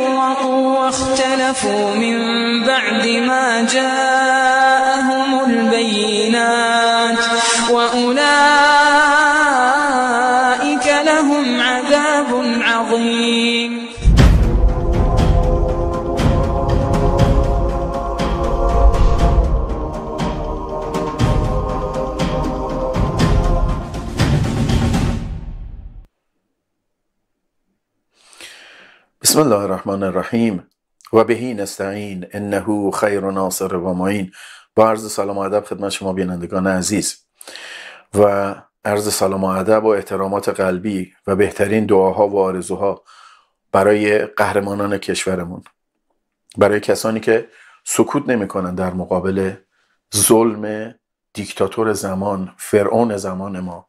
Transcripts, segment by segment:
فرقوا واختلفوا من بعد ما جاءهم البينات وأولئك بسم الله الرحمن الرحیم و بهی نستعین انه خیر و ناصر و معین با عرض سلام و ادب خدمت شما بینندگان عزیز و عرض سلام و ادب و احترامات قلبی و بهترین دعاها و آرزوها برای قهرمانان کشورمون برای کسانی که سکوت نمیکنن در مقابل ظلم دیکتاتور زمان فرعون زمان ما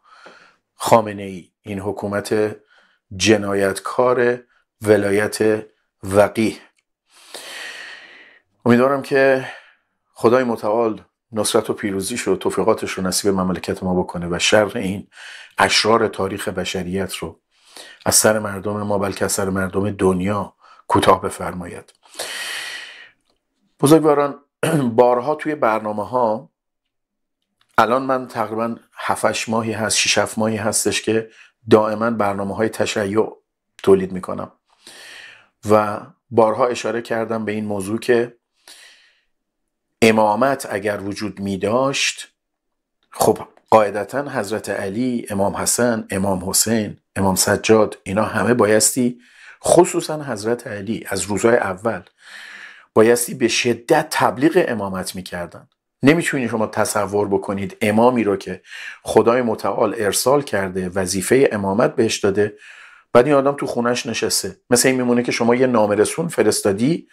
خامنه ای این حکومت جنایتکار ولایت وقیه امیدوارم که خدای متعال نصرت و پیروزیش و توفیقاتش رو نصیب مملکت ما بکنه و شر این اشرار تاریخ بشریت رو از سر مردم ما بلکه از سر مردم دنیا کوتاه بفرماید بزرگواران بارها توی برنامه ها الان من تقریبا 7 ماهی هست 6 ماهی هستش که دائما برنامه های تشیع تولید میکنم و بارها اشاره کردم به این موضوع که امامت اگر وجود می داشت خب قاعدتا حضرت علی، امام حسن، امام حسین، امام سجاد اینا همه بایستی خصوصا حضرت علی از روزهای اول بایستی به شدت تبلیغ امامت میکردن نمیتونید شما تصور بکنید امامی رو که خدای متعال ارسال کرده وظیفه امامت بهش داده بعد این آدم تو خونش نشسته مثل این میمونه که شما یه نامرسون فرستادی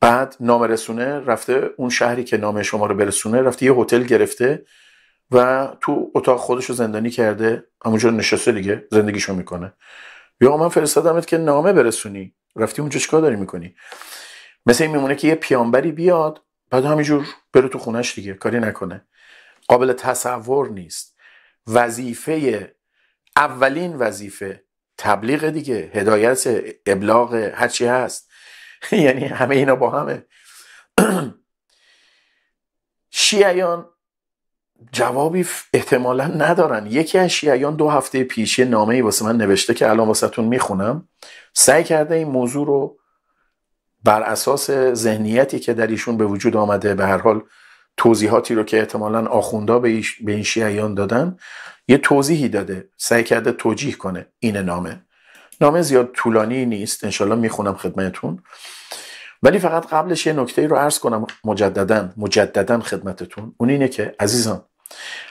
بعد نامرسونه رفته اون شهری که نام شما رو برسونه رفته یه هتل گرفته و تو اتاق خودش رو زندانی کرده همونجا نشسته دیگه زندگیشو میکنه یا من فرستادمت که نامه برسونی رفتی اونجا چیکار داری میکنی مثل این میمونه که یه پیامبری بیاد بعد همینجور بره تو خونش دیگه کاری نکنه قابل تصور نیست وظیفه اولین وظیفه تبلیغ دیگه هدایت ابلاغ هرچی هست یعنی همه اینا با همه شیعیان جوابی احتمالا ندارن یکی از شیعیان دو هفته پیش یه نامه ای واسه من نوشته که الان تون میخونم سعی کرده این موضوع رو بر اساس ذهنیتی که در ایشون به وجود آمده به هر حال توضیحاتی رو که احتمالا آخوندا به این شیعیان دادن یه توضیحی داده سعی کرده توجیح کنه این نامه نامه زیاد طولانی نیست انشالله میخونم خدمتون ولی فقط قبلش یه نکته رو عرض کنم مجددا مجددا خدمتتون اون اینه که عزیزان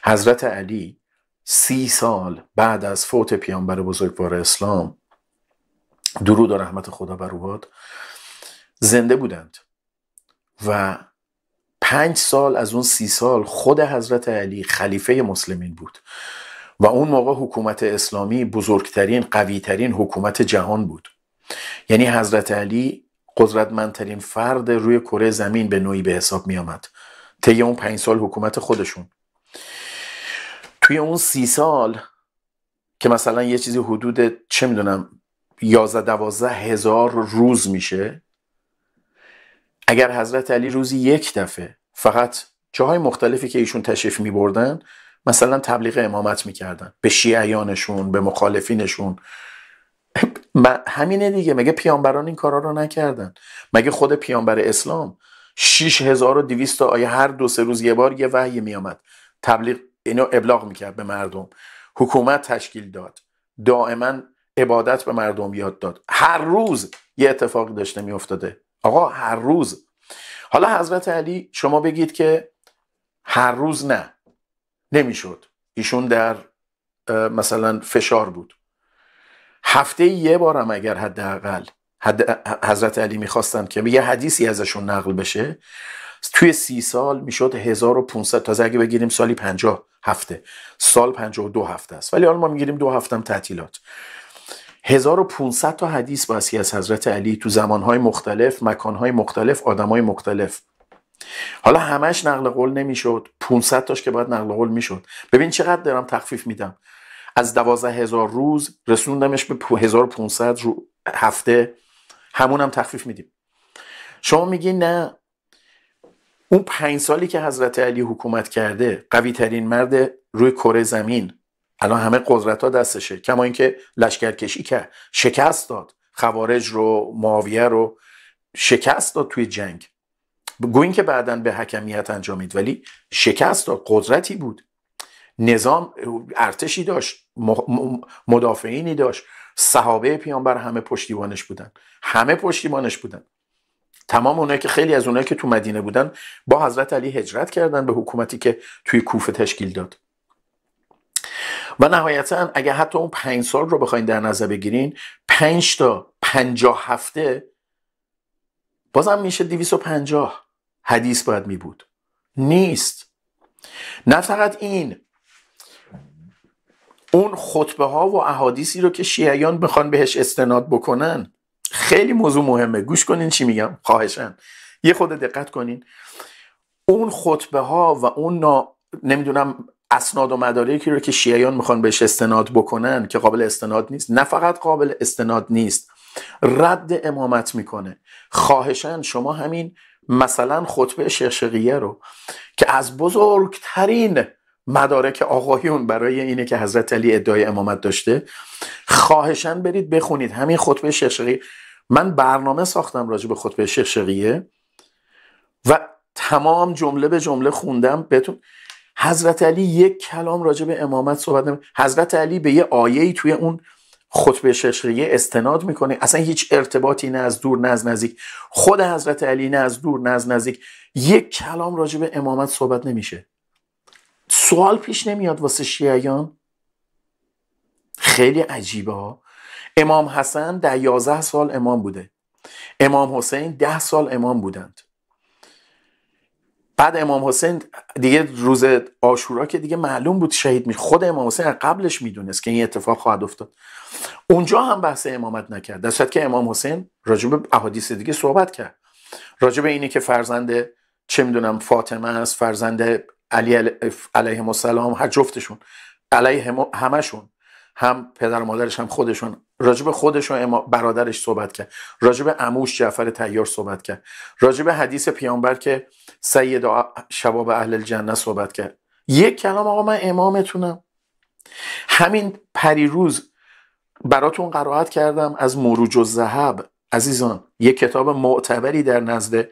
حضرت علی سی سال بعد از فوت پیامبر بزرگوار اسلام درود و رحمت خدا بر زنده بودند و پنج سال از اون سی سال خود حضرت علی خلیفه مسلمین بود و اون موقع حکومت اسلامی بزرگترین قویترین حکومت جهان بود یعنی حضرت علی قدرتمندترین فرد روی کره زمین به نوعی به حساب می آمد طی اون پنج سال حکومت خودشون توی اون سی سال که مثلا یه چیزی حدود چه میدونم یازده دوازده هزار روز میشه اگر حضرت علی روزی یک دفعه فقط جاهای مختلفی که ایشون تشریف می بردن مثلا تبلیغ امامت کردن به شیعیانشون به مخالفینشون همینه دیگه مگه پیامبران این کارا رو نکردن مگه خود پیامبر اسلام 6200 تا آیه هر دو سه روز یه بار یه وحی میآمد تبلیغ اینو ابلاغ میکرد به مردم حکومت تشکیل داد دائما عبادت به مردم یاد داد هر روز یه اتفاقی داشته میافتاده آقا هر روز حالا حضرت علی شما بگید که هر روز نه نمیشد ایشون در مثلا فشار بود هفته یه بارم اگر حداقل حضرت علی میخواستن که یه حدیثی ازشون نقل بشه توی سی سال میشد 1500 تازه اگه بگیریم سالی 50 هفته سال 52 هفته است ولی حالا ما میگیریم دو هفتم تعطیلات 1500 تا حدیث باسی از حضرت علی تو زمانهای مختلف مکانهای مختلف آدمهای مختلف حالا همش نقل قول نمیشد 500 تاش که باید نقل قول میشد ببین چقدر دارم تخفیف میدم از 12000 هزار روز رسوندمش به 1500 رو هفته همونم تخفیف میدیم شما میگی نه اون پنج سالی که حضرت علی حکومت کرده قوی ترین مرد روی کره زمین الان همه قدرت ها دستشه کما اینکه لشکرکشی که شکست داد خوارج رو معاویه رو شکست داد توی جنگ گوین که بعدا به حکمیت انجامید ولی شکست داد قدرتی بود نظام ارتشی داشت مدافعینی داشت صحابه پیانبر همه پشتیبانش بودن همه پشتیبانش بودن تمام اونایی که خیلی از اونایی که تو مدینه بودن با حضرت علی هجرت کردن به حکومتی که توی کوفه تشکیل داد و نهایتا اگر حتی اون پنج سال رو بخواین در نظر بگیرین پنج تا پنجاه هفته بازم میشه پنجاه حدیث باید میبود نیست نه فقط این اون خطبه ها و احادیثی رو که شیعیان میخوان بهش استناد بکنن خیلی موضوع مهمه گوش کنین چی میگم خواهشن یه خود دقت کنین اون خطبه ها و اون نا... نمیدونم اسناد و مدارکی رو که شیعیان میخوان بهش استناد بکنن که قابل استناد نیست نه فقط قابل استناد نیست رد امامت میکنه خواهشن شما همین مثلا خطبه شقشقیه رو که از بزرگترین مدارک آقایون برای اینه که حضرت علی ادعای امامت داشته خواهشن برید بخونید همین خطبه شقشقیه من برنامه ساختم راجع به خطبه شقشقیه و تمام جمله به جمله خوندم بهتون حضرت علی یک کلام راجع به امامت صحبت نمی حضرت علی به یه ای توی اون خطبه ششریه استناد میکنه اصلا هیچ ارتباطی نه از دور نه از نزدیک خود حضرت علی نه از دور نه از نزدیک یک کلام راجع به امامت صحبت نمیشه سوال پیش نمیاد واسه شیعیان خیلی عجیبه ها امام حسن در یازه سال امام بوده امام حسین ده سال امام بودند بعد امام حسین دیگه روز آشورا که دیگه معلوم بود شهید می خود امام حسین قبلش میدونست که این اتفاق خواهد افتاد اونجا هم بحث امامت نکرد در که امام حسین راجع به احادیث دیگه صحبت کرد راجع به اینه که فرزند چه میدونم فاطمه است فرزند علی علیه السلام هر جفتشون علیه همشون هم پدر و مادرش هم خودشون راجب خودش و برادرش صحبت کرد راجب عموش جعفر تیار صحبت کرد راجب حدیث پیامبر که سید شباب اهل الجنه صحبت کرد یک کلام آقا من امامتونم همین پریروز براتون قرائت کردم از مروج و زهب عزیزان یک کتاب معتبری در نزد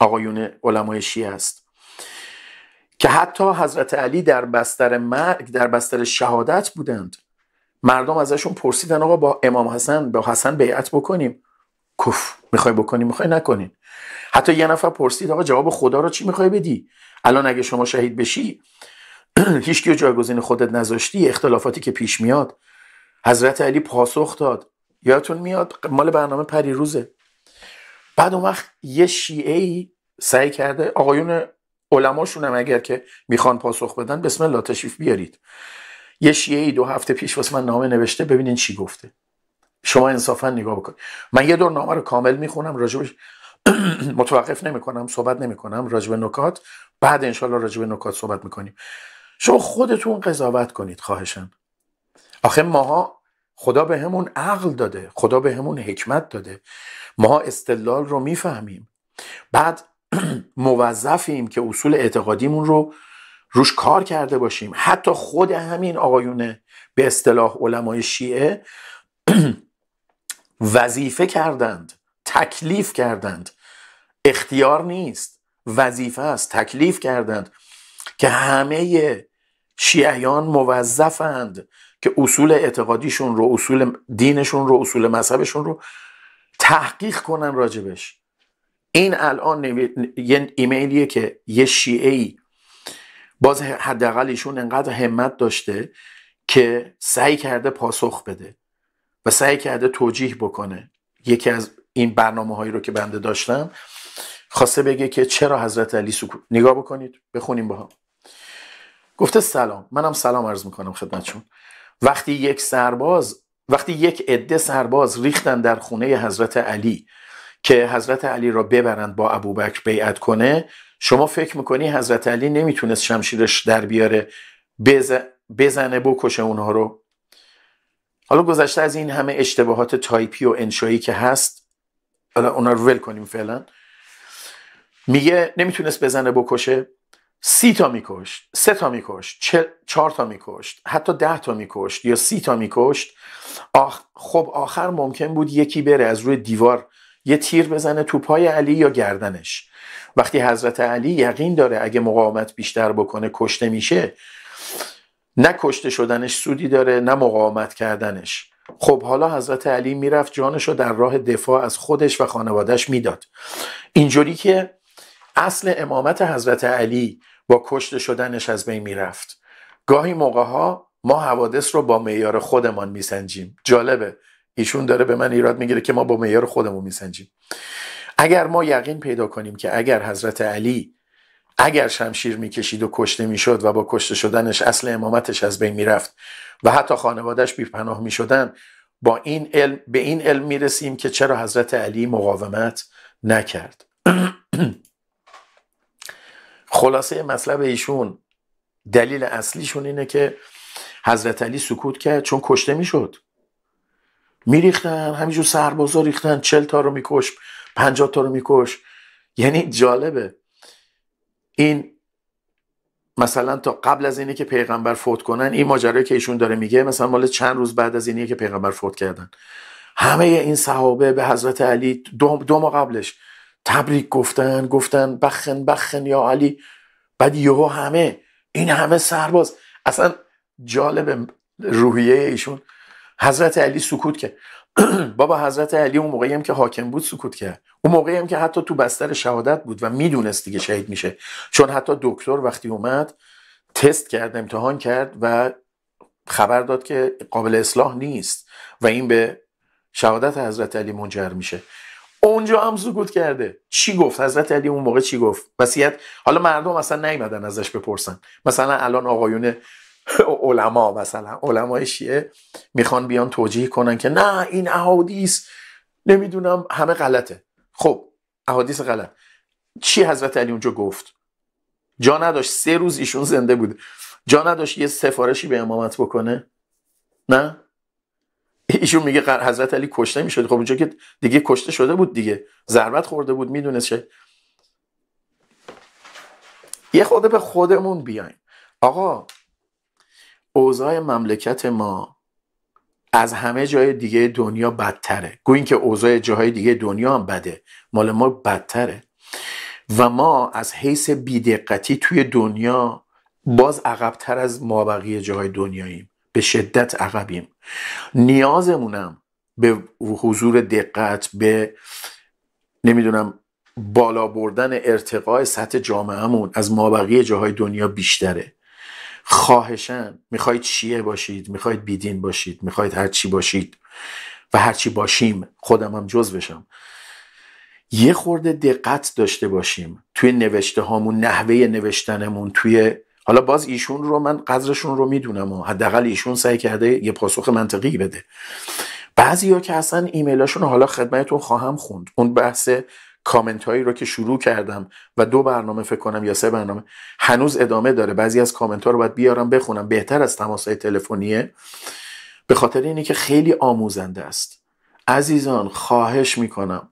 آقایون علمای شیعه است که حتی حضرت علی در بستر مرگ در بستر شهادت بودند مردم ازشون پرسیدن آقا با امام حسن با حسن بیعت بکنیم کف میخوای بکنیم میخوای نکنین حتی یه نفر پرسید آقا جواب خدا رو چی میخوای بدی الان اگه شما شهید بشی هیچ جایگزین خودت نذاشتی اختلافاتی که پیش میاد حضرت علی پاسخ داد یادتون میاد مال برنامه پری روزه بعد اون وقت یه شیعه ای سعی کرده آقایون علماشون هم اگر که میخوان پاسخ بدن بسم الله تشریف بیارید یه شیعه ای دو هفته پیش واسه من نامه نوشته ببینین چی گفته شما انصافا نگاه بکنید من یه دور نامه رو کامل میخونم راجبش متوقف نمیکنم صحبت نمیکنم راجب نکات بعد انشالله راجب نکات صحبت میکنیم شما خودتون قضاوت کنید خواهشم آخه ماها خدا به همون عقل داده خدا به همون حکمت داده ماها استدلال رو میفهمیم بعد موظفیم که اصول اعتقادیمون رو روش کار کرده باشیم حتی خود همین آقایون به اصطلاح علمای شیعه وظیفه کردند تکلیف کردند اختیار نیست وظیفه است تکلیف کردند که همه شیعیان موظفند که اصول اعتقادیشون رو اصول دینشون رو اصول مذهبشون رو تحقیق کنن راجبش این الان یه ایمیلیه که یه شیعی باز حداقل ایشون انقدر همت داشته که سعی کرده پاسخ بده و سعی کرده توجیه بکنه یکی از این برنامه هایی رو که بنده داشتم خواسته بگه که چرا حضرت علی سکوت نگاه بکنید بخونیم باها گفته سلام منم سلام عرض میکنم خدمتشون وقتی یک سرباز وقتی یک عده سرباز ریختن در خونه حضرت علی که حضرت علی را ببرند با ابوبکر بیعت کنه شما فکر میکنی حضرت علی نمیتونست شمشیرش در بیاره بزنه بکشه اونها رو حالا گذشته از این همه اشتباهات تایپی و انشایی که هست حالا اونا رو ول کنیم فعلا میگه نمیتونست بزنه بکشه سی تا میکشت سه تا میکشت چهار تا میکشت حتی ده تا میکشت یا سی تا میکشت آخ... خب آخر ممکن بود یکی بره از روی دیوار یه تیر بزنه تو پای علی یا گردنش وقتی حضرت علی یقین داره اگه مقاومت بیشتر بکنه کشته میشه نه کشته شدنش سودی داره نه مقاومت کردنش خب حالا حضرت علی میرفت جانش رو در راه دفاع از خودش و خانوادهش میداد اینجوری که اصل امامت حضرت علی با کشته شدنش از بین میرفت گاهی موقع ها ما حوادث رو با معیار خودمان میسنجیم جالبه ایشون داره به من ایراد میگیره که ما با معیار خودمون میسنجیم اگر ما یقین پیدا کنیم که اگر حضرت علی اگر شمشیر میکشید و کشته میشد و با کشته شدنش اصل امامتش از بین میرفت و حتی خانوادهش بیپناه میشدن با این علم به این علم میرسیم که چرا حضرت علی مقاومت نکرد خلاصه مطلب ایشون دلیل اصلیشون اینه که حضرت علی سکوت کرد چون کشته میشد میریختن همینجور سربازا ریختن چل تا رو میکش پنجاه تا رو میکش یعنی جالبه این مثلا تا قبل از اینه که پیغمبر فوت کنن این ماجرایی که ایشون داره میگه مثلا مال چند روز بعد از اینه که پیغمبر فوت کردن همه این صحابه به حضرت علی دو, ماه قبلش تبریک گفتن گفتن بخن بخن یا علی بعد یهو همه این همه سرباز اصلا جالب روحیه ایشون حضرت علی سکوت کرد بابا حضرت علی اون موقعی هم که حاکم بود سکوت کرد اون موقعی هم که حتی تو بستر شهادت بود و میدونست دیگه شهید میشه چون حتی دکتر وقتی اومد تست کرد امتحان کرد و خبر داد که قابل اصلاح نیست و این به شهادت حضرت علی منجر میشه اونجا هم سکوت کرده چی گفت حضرت علی اون موقع چی گفت وصیت حالا مردم اصلا نیومدن ازش بپرسن مثلا الان آقایون علما مثلا علمای شیعه میخوان بیان توجیه کنن که نه این احادیث نمیدونم همه غلطه خب احادیث غلط چی حضرت علی اونجا گفت جا نداشت سه روز ایشون زنده بود جا نداشت یه سفارشی به امامت بکنه نه ایشون میگه حضرت علی کشته میشد خب اونجا که دیگه کشته شده بود دیگه ضربت خورده بود میدونست چه یه خود به خودمون بیاین آقا اوضاع مملکت ما از همه جای دیگه دنیا بدتره گویا که اوضاع جاهای دیگه دنیا هم بده مال ما بدتره و ما از حیث بیدقتی توی دنیا باز عقبتر از مابقی جاهای دنیاییم به شدت عقبیم نیازمونم به حضور دقت به نمیدونم بالا بردن ارتقای سطح جامعهمون از مابقی جاهای دنیا بیشتره خواهشم میخواید شیعه باشید میخواید بیدین باشید میخواید هرچی باشید و هرچی باشیم خودم هم جز بشم یه خورده دقت داشته باشیم توی نوشته هامون نحوه نوشتنمون توی حالا باز ایشون رو من قدرشون رو میدونم و حداقل ایشون سعی کرده یه پاسخ منطقی بده بعضی ها که اصلا ایمیلاشون حالا خدمتتون خواهم خوند اون بحث کامنت هایی رو که شروع کردم و دو برنامه فکر کنم یا سه برنامه هنوز ادامه داره بعضی از کامنت ها رو باید بیارم بخونم بهتر از تماس های تلفنیه به خاطر اینه که خیلی آموزنده است عزیزان خواهش میکنم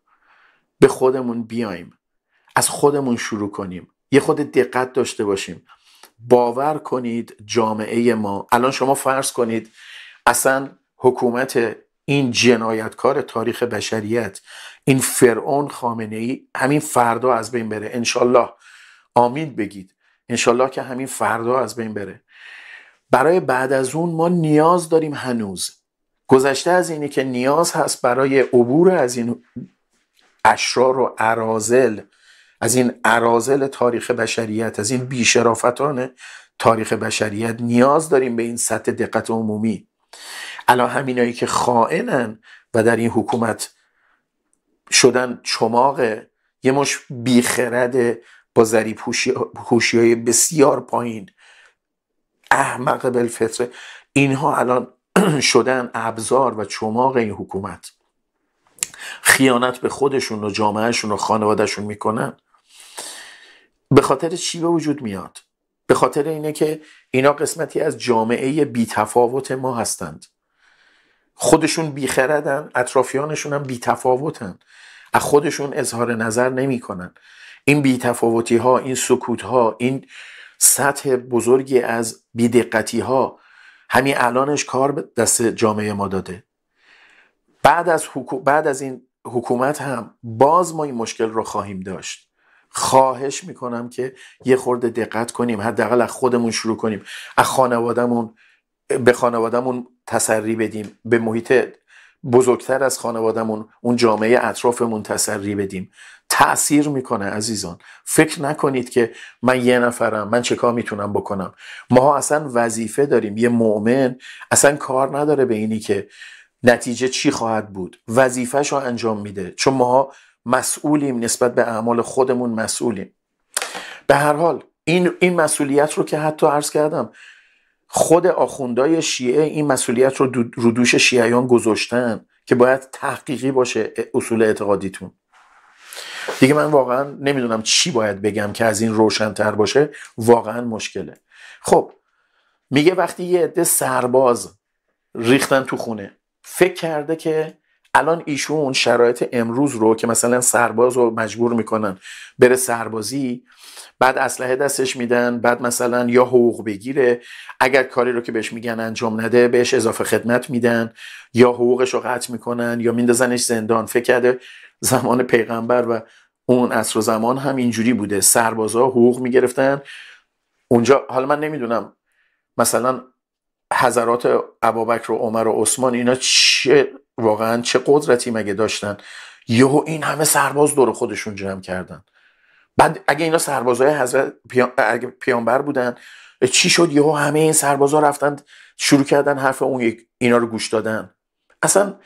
به خودمون بیایم از خودمون شروع کنیم یه خود دقت داشته باشیم باور کنید جامعه ما الان شما فرض کنید اصلا حکومت این جنایتکار تاریخ بشریت این فرعون خامنه ای همین فردا از بین بره انشالله آمین بگید انشالله که همین فردا از بین بره برای بعد از اون ما نیاز داریم هنوز گذشته از اینه که نیاز هست برای عبور از این اشرار و ارازل، از این عرازل تاریخ بشریت از این بیشرافتان تاریخ بشریت نیاز داریم به این سطح دقت عمومی الان همینایی که خائنن و در این حکومت شدن چماق یه مش بیخرد با ذریب پوشی های بسیار پایین احمق بالفطره اینها الان شدن ابزار و چماق این حکومت خیانت به خودشون و جامعهشون و خانوادهشون میکنن به خاطر چی به وجود میاد به خاطر اینه که اینا قسمتی از جامعه بی تفاوت ما هستند خودشون بیخردن اطرافیانشون هم بیتفاوتن از خودشون اظهار نظر نمیکنن این بیتفاوتی ها این سکوت ها این سطح بزرگی از بیدقتی ها همین الانش کار دست جامعه ما داده بعد از, بعد از این حکومت هم باز ما این مشکل رو خواهیم داشت خواهش میکنم که یه خورده دقت کنیم حداقل از خودمون شروع کنیم از خانوادهمون به خانوادهمون تسری بدیم به محیط بزرگتر از خانوادهمون اون جامعه اطرافمون تسری بدیم تاثیر میکنه عزیزان فکر نکنید که من یه نفرم من چه کار میتونم بکنم ما اصلا وظیفه داریم یه مؤمن اصلا کار نداره به اینی که نتیجه چی خواهد بود وظیفهش رو انجام میده چون ما مسئولیم نسبت به اعمال خودمون مسئولیم به هر حال این, این مسئولیت رو که حتی عرض کردم خود آخوندای شیعه این مسئولیت رو رو دوش شیعیان گذاشتن که باید تحقیقی باشه اصول اعتقادیتون دیگه من واقعا نمیدونم چی باید بگم که از این روشنتر باشه واقعا مشکله خب میگه وقتی یه عده سرباز ریختن تو خونه فکر کرده که الان ایشون شرایط امروز رو که مثلا سرباز رو مجبور میکنن بره سربازی بعد اسلحه دستش میدن بعد مثلا یا حقوق بگیره اگر کاری رو که بهش میگن انجام نده بهش اضافه خدمت میدن یا حقوقش رو قطع میکنن یا میندازنش زندان فکر کرده زمان پیغمبر و اون عصر و زمان هم اینجوری بوده سربازها حقوق میگرفتن اونجا حالا من نمیدونم مثلا حضرات ابوبکر و عمر و عثمان اینا چه واقعا چه قدرتی مگه داشتن یهو این همه سرباز دور خودشون جمع کردن بعد اگه اینا سربازهای حضرت پیانبر بودن چی شد یهو همه این سربازا رفتن شروع کردن حرف اون اینا رو گوش دادن اصلا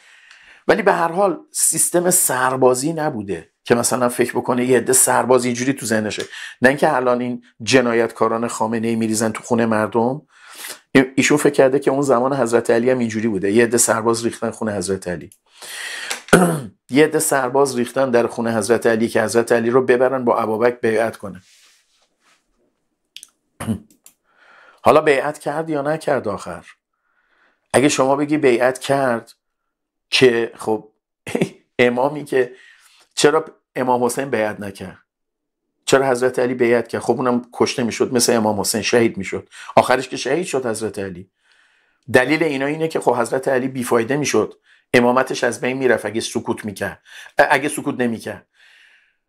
ولی به هر حال سیستم سربازی نبوده که مثلا فکر بکنه یه عده سرباز اینجوری تو ذهنشه نه اینکه الان این جنایتکاران خامنه ای میریزن تو خونه مردم ایشون فکر کرده که اون زمان حضرت علی هم اینجوری بوده یه عده سرباز ریختن خونه حضرت علی یه عده سرباز ریختن در خونه حضرت علی که حضرت علی رو ببرن با ابوبکر بیعت کنه حالا بیعت کرد یا نکرد آخر اگه شما بگی بیعت کرد که خب امامی که چرا امام حسین بیعت نکرد چرا حضرت علی بیعت کرد خب اونم کشته میشد مثل امام حسین شهید میشد آخرش که شهید شد حضرت علی دلیل اینا اینه که خب حضرت علی بیفایده میشد امامتش از بین میرفت اگه سکوت میکرد اگه سکوت نمیکرد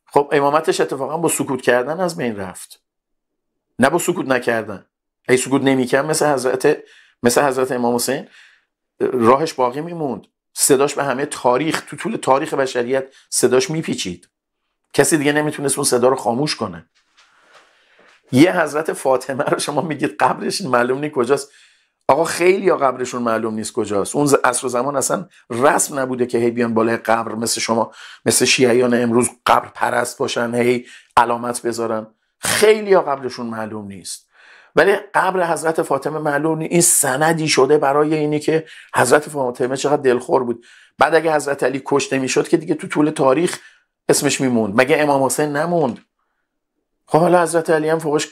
خب امامتش اتفاقا با سکوت کردن از بین رفت نه با سکوت نکردن اگه سکوت نمیکرد مثل حضرت مثل حضرت امام حسین راهش باقی میموند صداش به همه تاریخ تو طول تاریخ بشریت صداش میپیچید کسی دیگه نمیتونست اون صدا رو خاموش کنه یه حضرت فاطمه رو شما میگید قبرش معلوم نیست کجاست آقا خیلی یا قبرشون معلوم نیست کجاست اون عصر و زمان اصلا رسم نبوده که هی بیان بالای قبر مثل شما مثل شیعیان امروز قبر پرست باشن هی علامت بذارن خیلی یا قبرشون معلوم نیست ولی قبر حضرت فاطمه معلوم نیست این سندی شده برای اینی که حضرت فاطمه چقدر دلخور بود بعد اگه حضرت علی کشته میشد که دیگه تو طول تاریخ اسمش میموند مگه امام حسین نموند خب حالا حضرت علی هم فوقش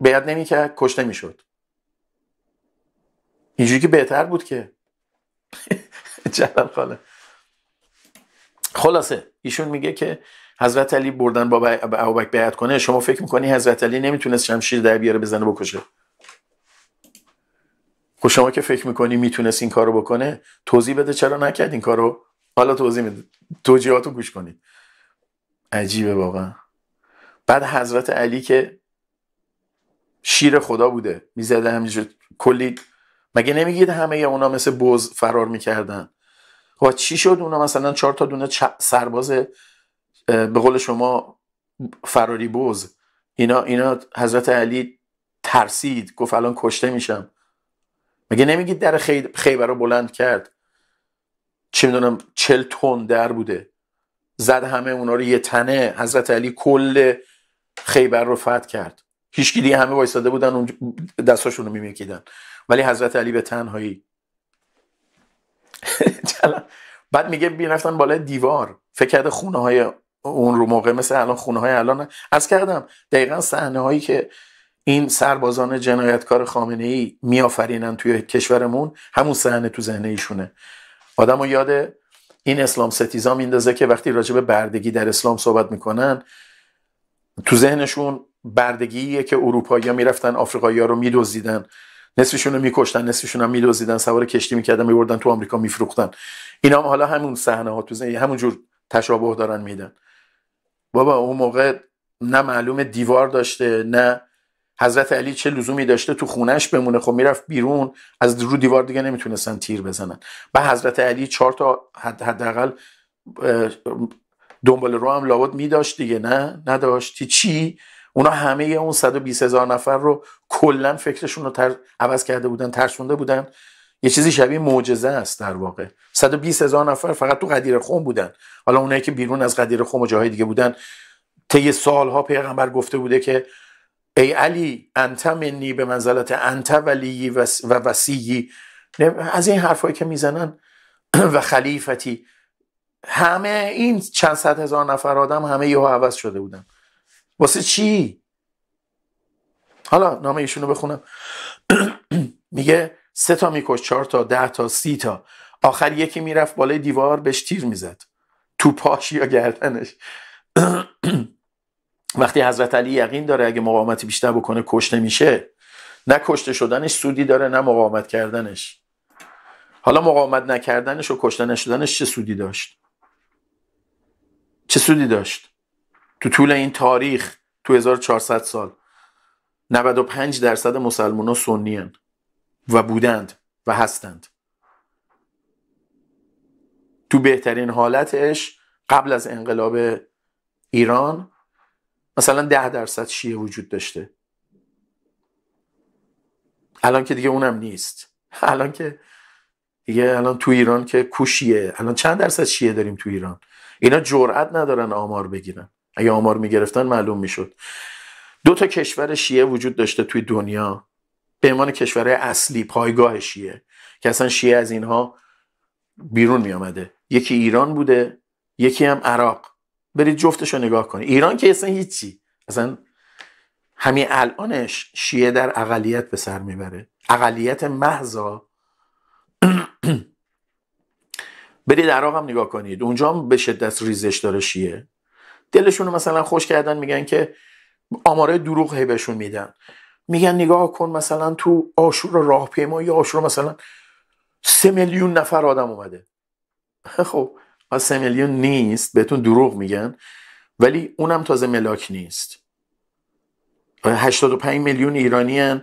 بیعت نمیکرد کشته میشد اینجوری که بهتر بود که جلال خاله خلاصه ایشون میگه که حضرت علی بردن با ابوبکر بیعت کنه شما فکر میکنی حضرت علی نمیتونست شمشیر در بیاره بزنه بکشه خب شما که فکر میکنی میتونست این کارو بکنه توضیح بده چرا نکرد این کارو حالا توضیح میده گوش کنید عجیبه واقعا بعد حضرت علی که شیر خدا بوده میزده همینجور کلی مگه نمیگید همه اونا مثل بز فرار میکردن و خب چی شد اونا مثلا چهار تا دونه سرباز به قول شما فراری بز اینا اینا حضرت علی ترسید گفت الان کشته میشم مگه نمیگید در خیبر رو بلند کرد چی میدونم چل تون در بوده زد همه اونا رو یه تنه حضرت علی کل خیبر رو فت کرد هیچکی دیگه همه وایساده بودن اون دستاشون رو میمیکیدن ولی حضرت علی به تنهایی بعد میگه بی رفتن بالای دیوار فکر کرده خونه های اون رو موقع مثل الان خونه های الان از کردم دقیقا صحنه هایی که این سربازان جنایتکار خامنه ای میآفرینن توی کشورمون همون صحنه تو ذهن ایشونه آدمو یاده این اسلام ستیزا میندازه که وقتی به بردگی در اسلام صحبت میکنن تو ذهنشون بردگیه که اروپایی ها میرفتن آفریقایی ها رو میدزدیدن نصفشون رو میکشتن نصفشون هم میدزدیدن سوار کشتی میکردن میبردن تو آمریکا میفروختن اینا هم حالا همون صحنه ها تو ذهن همون جور تشابه دارن میدن بابا اون موقع نه معلوم دیوار داشته نه حضرت علی چه لزومی داشته تو خونش بمونه خب میرفت بیرون از رو دیوار دیگه نمیتونستن تیر بزنن و حضرت علی چهار تا حداقل دنبال رو هم لابد میداشت دیگه نه نداشتی چی اونا همه اون 120 هزار نفر رو کلا فکرشون رو تر... عوض کرده بودن ترسونده بودن یه چیزی شبیه معجزه است در واقع 120 هزار نفر فقط تو قدیر خون بودن حالا اونایی که بیرون از قدیر خون و جاهای دیگه بودن طی سالها پیغمبر گفته بوده که ای علی انت منی به منزلت انت ولی و وسیی از این حرفایی که میزنن و خلیفتی همه این چند صد هزار نفر آدم همه یهو عوض شده بودن واسه چی حالا نام ایشون رو بخونم میگه سه تا میکش چهار تا ده تا سی تا آخر یکی میرفت بالای دیوار بهش تیر میزد تو پاش یا گردنش وقتی حضرت علی یقین داره اگه مقاومت بیشتر بکنه کشته میشه نه کشته شدنش سودی داره نه مقاومت کردنش حالا مقاومت نکردنش و کشته نشدنش چه سودی داشت چه سودی داشت تو طول این تاریخ تو 1400 سال 95 درصد مسلمان ها سنی و بودند و هستند تو بهترین حالتش قبل از انقلاب ایران مثلا ده درصد شیعه وجود داشته الان که دیگه اونم نیست الان که دیگه الان تو ایران که کوشیه الان چند درصد شیعه داریم تو ایران اینا جرأت ندارن آمار بگیرن اگه آمار میگرفتن معلوم میشد دو تا کشور شیعه وجود داشته توی دنیا به عنوان کشورهای اصلی پایگاه شیعه که اصلا شیعه از اینها بیرون می یکی ایران بوده یکی هم عراق برید جفتش رو نگاه کنید ایران که اصلا هیچی اصلا همین الانش شیعه در اقلیت به سر میبره اقلیت محضا برید عراق هم نگاه کنید اونجا هم به شدت ریزش داره شیعه دلشون مثلا خوش کردن میگن که آماره دروغ هی بهشون میدن میگن نگاه کن مثلا تو آشور راهپیمایی آشور مثلا سه میلیون نفر آدم اومده خب ها سه میلیون نیست بهتون دروغ میگن ولی اونم تازه ملاک نیست 85 میلیون ایرانی هن.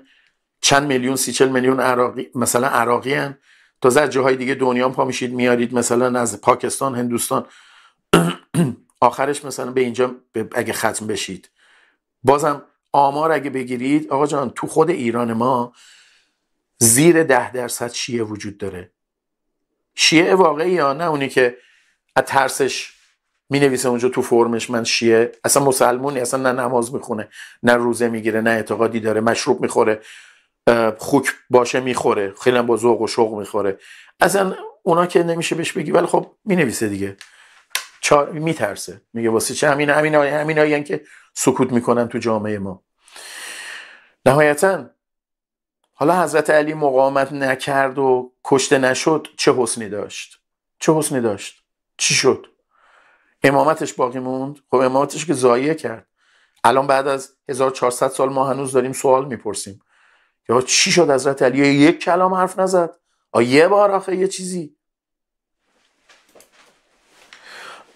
چند میلیون سی چل میلیون عراقی مثلا عراقی هن. تازه از جاهای دیگه دنیا پا میشید میارید مثلا از پاکستان هندوستان آخرش مثلا به اینجا اگه ختم بشید بازم آمار اگه بگیرید آقا جان تو خود ایران ما زیر ده درصد شیعه وجود داره شیعه واقعی یا نه اونی که از ترسش می نویسه اونجا تو فرمش من شیه اصلا مسلمونی اصلا نه نماز میخونه نه روزه میگیره نه اعتقادی داره مشروب میخوره خوک باشه میخوره خیلی با ذوق و شوق میخوره اصلا اونا که نمیشه بهش بگی ولی خب مینویسه دیگه می میترسه میگه واسه چه همین همین همین هایی که سکوت میکنن تو جامعه ما نهایتا حالا حضرت علی مقاومت نکرد و کشته نشد چه حسنی داشت چه حسنی داشت چی شد امامتش باقی موند خب امامتش که زایه کرد الان بعد از 1400 سال ما هنوز داریم سوال میپرسیم یا چی شد حضرت علی یک کلام حرف نزد آ یه بار آخه یه چیزی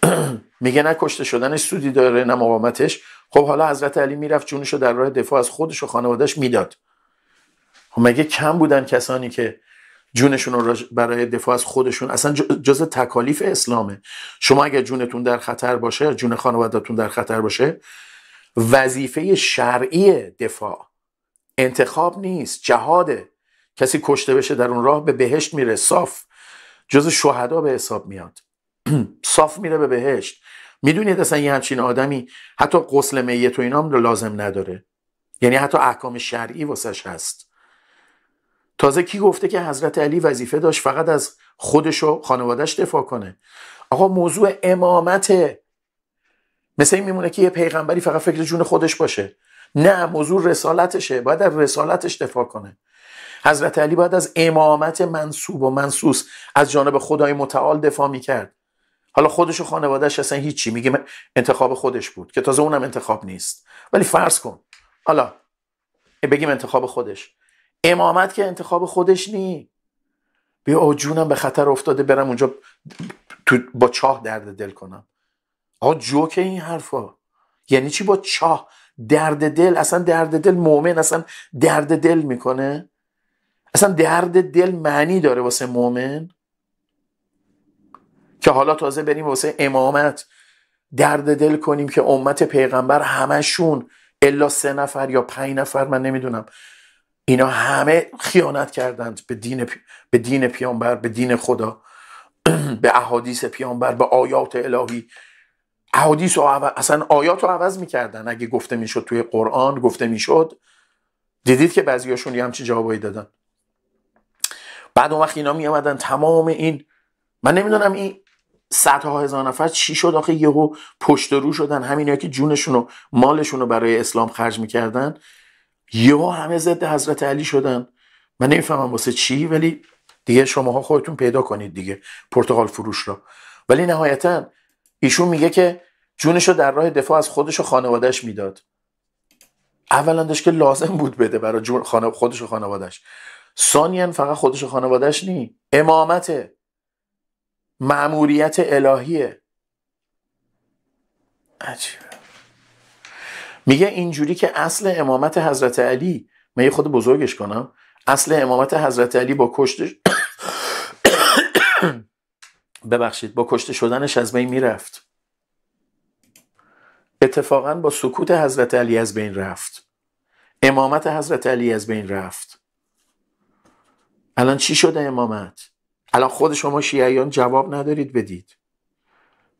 میگه نه کشته شدنش سودی داره نه مقامتش خب حالا حضرت علی میرفت جونش رو در راه دفاع از خودش و خانوادهش میداد خب مگه کم بودن کسانی که جونشون رو برای دفاع از خودشون اصلا جز تکالیف اسلامه شما اگر جونتون در خطر باشه جون خانوادتون در خطر باشه وظیفه شرعی دفاع انتخاب نیست جهاده کسی کشته بشه در اون راه به بهشت میره صاف جز شهدا به حساب میاد صاف میره به بهشت میدونید اصلا یه همچین آدمی حتی قسل میت و اینام رو لازم نداره یعنی حتی احکام شرعی واسش هست تازه کی گفته که حضرت علی وظیفه داشت فقط از خودش و خانوادهش دفاع کنه آقا موضوع امامته مثل این میمونه که یه پیغمبری فقط فکر جون خودش باشه نه موضوع رسالتشه باید از رسالتش دفاع کنه حضرت علی باید از امامت منصوب و منصوص از جانب خدای متعال دفاع میکرد حالا خودش و خانوادهش اصلا هیچی میگه انتخاب خودش بود که تازه اونم انتخاب نیست ولی فرض کن حالا بگیم انتخاب خودش امامت که انتخاب خودش نی بیا جونم به خطر افتاده برم اونجا تو با چاه درد دل کنم آقا جوک این حرفا یعنی چی با چاه درد دل اصلا درد دل مؤمن اصلا درد دل میکنه اصلا درد دل معنی داره واسه مؤمن که حالا تازه بریم واسه امامت درد دل کنیم که امت پیغمبر همشون الا سه نفر یا پنج نفر من نمیدونم اینا همه خیانت کردند به دین, به دین پیامبر به دین خدا به احادیث پیانبر، به آیات الهی احادیث و اصلا آیات رو عوض میکردن اگه گفته میشد توی قرآن گفته میشد دیدید که بعضیاشون یه همچین جوابایی دادن بعد اون وقت اینا میامدن تمام این من نمیدونم این صدها هزار نفر چی شد آخه یهو پشت رو شدن همینا که جونشون و مالشون رو برای اسلام خرج میکردن یهو همه ضد حضرت علی شدن من نمیفهمم واسه چی ولی دیگه شماها خودتون پیدا کنید دیگه پرتغال فروش را ولی نهایتا ایشون میگه که جونش رو در راه دفاع از خودش و خانوادهش میداد اولا داشت که لازم بود بده برای جون خودش و خانوادهش ثانیا فقط خودش و خانوادهش نی امامت معموریت الهیه عجیب میگه اینجوری که اصل امامت حضرت علی من یه خود بزرگش کنم اصل امامت حضرت علی با کشتش ببخشید با کشته شدنش از بین میرفت اتفاقا با سکوت حضرت علی از بین رفت امامت حضرت علی از بین رفت الان چی شده امامت الان خود شما شیعیان جواب ندارید بدید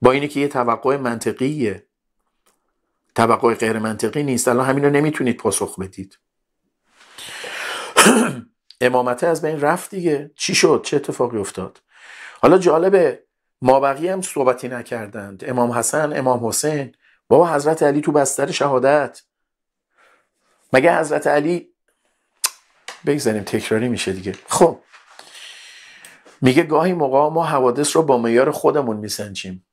با اینه که یه توقع منطقیه توقع غیر منطقی نیست الان همین رو نمیتونید پاسخ بدید امامته از بین رفت دیگه چی شد چه اتفاقی افتاد حالا جالبه مابقی هم صحبتی نکردند امام حسن امام حسین بابا حضرت علی تو بستر شهادت مگه حضرت علی بگذاریم تکراری میشه دیگه خب میگه گاهی موقع ما حوادث رو با میار خودمون میسنجیم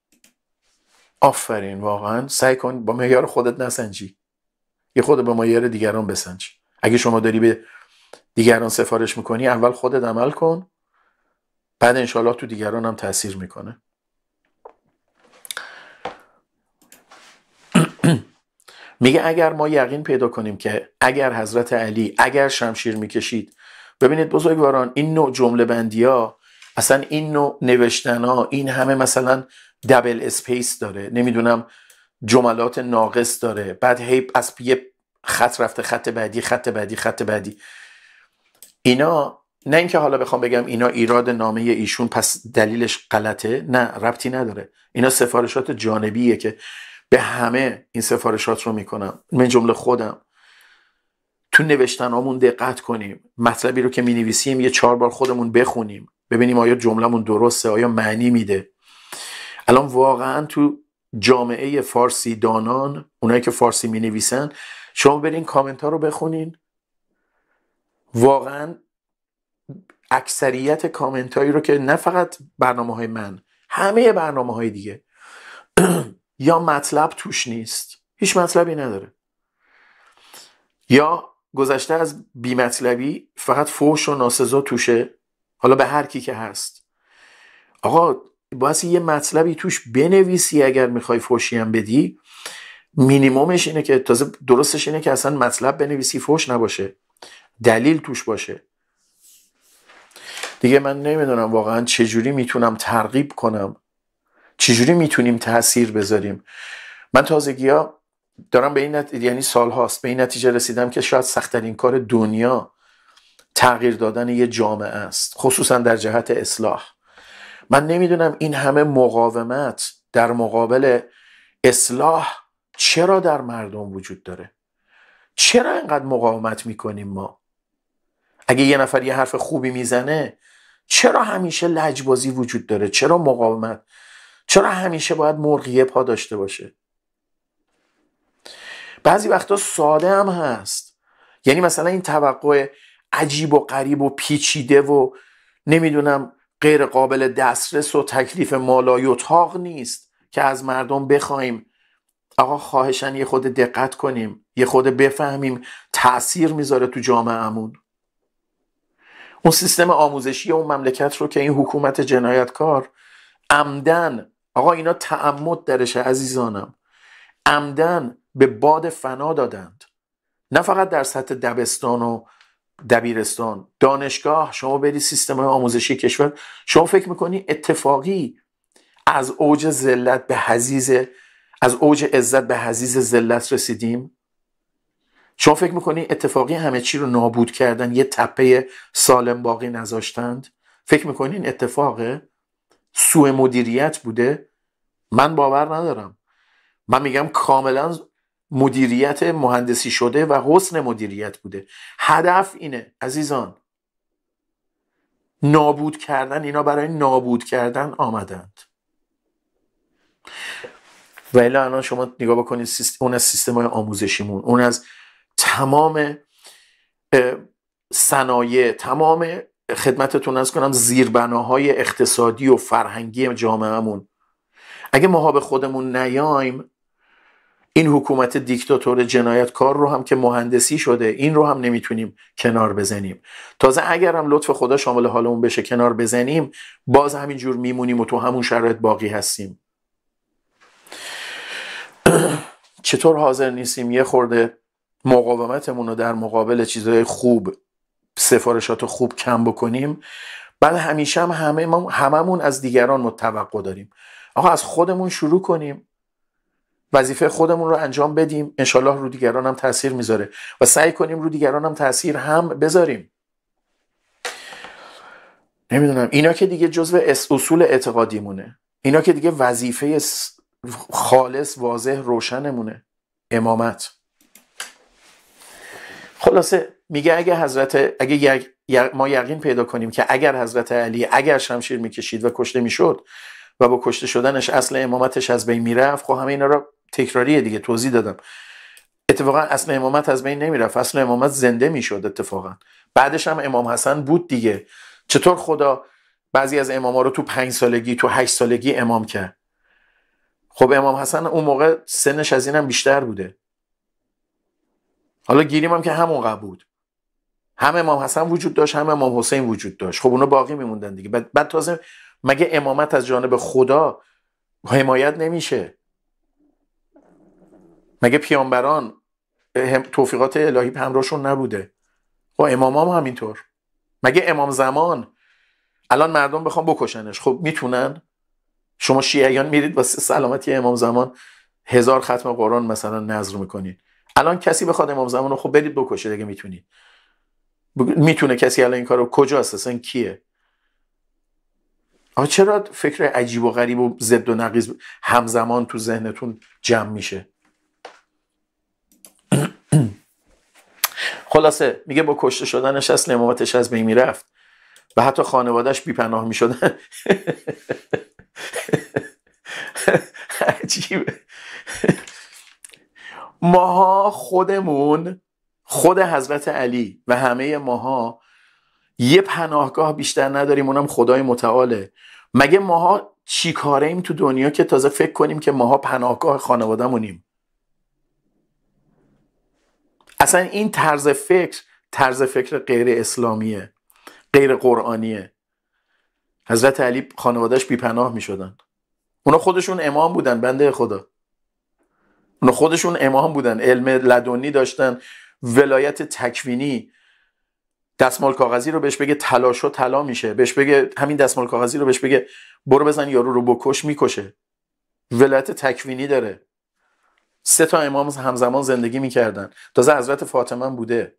آفرین واقعا سعی کن با معیار خودت نسنجی یه خود با معیار دیگران بسنج اگه شما داری به دیگران سفارش میکنی اول خودت عمل کن بعد انشالله تو دیگران هم تاثیر میکنه میگه اگر ما یقین پیدا کنیم که اگر حضرت علی اگر شمشیر میکشید ببینید بزرگواران این نوع جمله بندی ها اصلا این نوع نوشتن ها این همه مثلا دبل اسپیس داره نمیدونم جملات ناقص داره بعد هی از یه خط رفته خط بعدی خط بعدی خط بعدی اینا نه اینکه حالا بخوام بگم اینا ایراد نامه ایشون پس دلیلش غلطه نه ربطی نداره اینا سفارشات جانبیه که به همه این سفارشات رو میکنم من جمله خودم تو نوشتنامون دقت کنیم مطلبی رو که مینویسیم یه چهار بار خودمون بخونیم ببینیم آیا جملهمون درسته آیا معنی میده الان واقعا تو جامعه فارسی دانان اونایی که فارسی می نویسن شما برین کامنت ها رو بخونین واقعا اکثریت کامنت هایی رو که نه فقط برنامه های من همه برنامه های دیگه یا مطلب توش نیست هیچ مطلبی نداره یا گذشته از بیمطلبی فقط فوش و ناسزا توشه حالا به هر کی که هست آقا باید یه مطلبی توش بنویسی اگر میخوای فوشیم بدی مینیمومش اینه که تازه درستش اینه که اصلا مطلب بنویسی فوش نباشه دلیل توش باشه دیگه من نمیدونم واقعا چجوری میتونم ترغیب کنم چجوری میتونیم تاثیر بذاریم من تازگی ها دارم به این نتیجه یعنی سال هاست به این نتیجه رسیدم که شاید سختترین کار دنیا تغییر دادن یه جامعه است خصوصا در جهت اصلاح من نمیدونم این همه مقاومت در مقابل اصلاح چرا در مردم وجود داره چرا اینقدر مقاومت میکنیم ما اگه یه نفر یه حرف خوبی میزنه چرا همیشه لجبازی وجود داره چرا مقاومت چرا همیشه باید مرغیه پا داشته باشه بعضی وقتا ساده هم هست یعنی مثلا این توقع عجیب و غریب و پیچیده و نمیدونم غیر قابل دسترس و تکلیف مالای نیست که از مردم بخوایم آقا خواهشن یه خود دقت کنیم یه خود بفهمیم تاثیر میذاره تو جامعهمون اون سیستم آموزشی اون مملکت رو که این حکومت جنایتکار عمدن آقا اینا تعمد درشه عزیزانم عمدن به باد فنا دادند نه فقط در سطح دبستان و دبیرستان دانشگاه شما بری سیستم آموزشی کشور شما فکر میکنی اتفاقی از اوج ذلت به حزیز از اوج عزت به حزیز ذلت رسیدیم شما فکر میکنی اتفاقی همه چی رو نابود کردن یه تپه سالم باقی نذاشتند فکر این اتفاق سوء مدیریت بوده من باور ندارم من میگم کاملا مدیریت مهندسی شده و حسن مدیریت بوده هدف اینه عزیزان نابود کردن اینا برای نابود کردن آمدند و الان شما نگاه بکنید اون از سیستم های آموزشیمون اون از تمام صنایع تمام خدمتتون از کنم زیربناهای اقتصادی و فرهنگی جامعهمون اگه ماها به خودمون نیایم این حکومت دیکتاتور کار رو هم که مهندسی شده این رو هم نمیتونیم کنار بزنیم تازه اگر هم لطف خدا شامل حالمون بشه کنار بزنیم باز همینجور میمونیم و تو همون شرایط باقی هستیم چطور حاضر نیستیم یه خورده مقاومتمون رو در مقابل چیزهای خوب سفارشات خوب کم بکنیم بعد بله، همیشه هم همه هممون از دیگران متوقع داریم آقا از خودمون شروع کنیم وظیفه خودمون رو انجام بدیم انشالله رو دیگران هم تاثیر میذاره و سعی کنیم رو دیگران هم تاثیر هم بذاریم نمیدونم اینا که دیگه جزء اصول اعتقادیمونه اینا که دیگه وظیفه خالص واضح روشنمونه امامت خلاصه میگه اگه حضرت اگه ما یقین پیدا کنیم که اگر حضرت علی اگر شمشیر میکشید و کشته میشد و با کشته شدنش اصل امامتش از بین میرفت خب همه اینا را تکراریه دیگه توضیح دادم اتفاقا اصل امامت از بین نمیرفت اصل امامت زنده میشد اتفاقا بعدش هم امام حسن بود دیگه چطور خدا بعضی از اماما رو تو پنج سالگی تو هشت سالگی امام کرد خب امام حسن اون موقع سنش از اینم بیشتر بوده حالا گیریم هم که همون بود هم امام حسن وجود داشت هم امام حسین وجود داشت خب اونا باقی میموندن دیگه بعد, بعد تازه مگه امامت از جانب خدا حمایت نمیشه مگه پیامبران توفیقات الهی همراهشون نبوده و خب امام هم همینطور مگه امام زمان الان مردم بخوام بکشنش خب میتونن شما شیعیان میرید و سلامتی امام زمان هزار ختم قرآن مثلا نظر میکنید الان کسی بخواد امام زمان رو خب برید بکشه دیگه میتونید میتونه کسی الان این کارو کجا اصلا کیه آ چرا فکر عجیب و غریب و ضد و نقیض همزمان تو ذهنتون جمع میشه خلاصه میگه با کشته شدنش از امامتش از بین میرفت و حتی خانوادهش بیپناه میشدن عجیبه ماها خودمون خود حضرت علی و همه ماها یه پناهگاه بیشتر نداریم اونم خدای متعاله مگه ماها چی کاره ایم تو دنیا که تازه فکر کنیم که ماها پناهگاه خانوادهمونیم اصلا این طرز فکر طرز فکر غیر اسلامیه غیر قرآنیه حضرت علی خانوادهش بیپناه می شدن اونا خودشون امام بودن بنده خدا اونا خودشون امام بودن علم لدنی داشتن ولایت تکوینی دستمال کاغذی رو بهش بگه تلاشو تلا میشه بهش بگه همین دستمال کاغذی رو بهش بگه برو بزن یارو رو بکش میکشه ولایت تکوینی داره سه تا امام همزمان زندگی میکردن تازه حضرت فاطمه بوده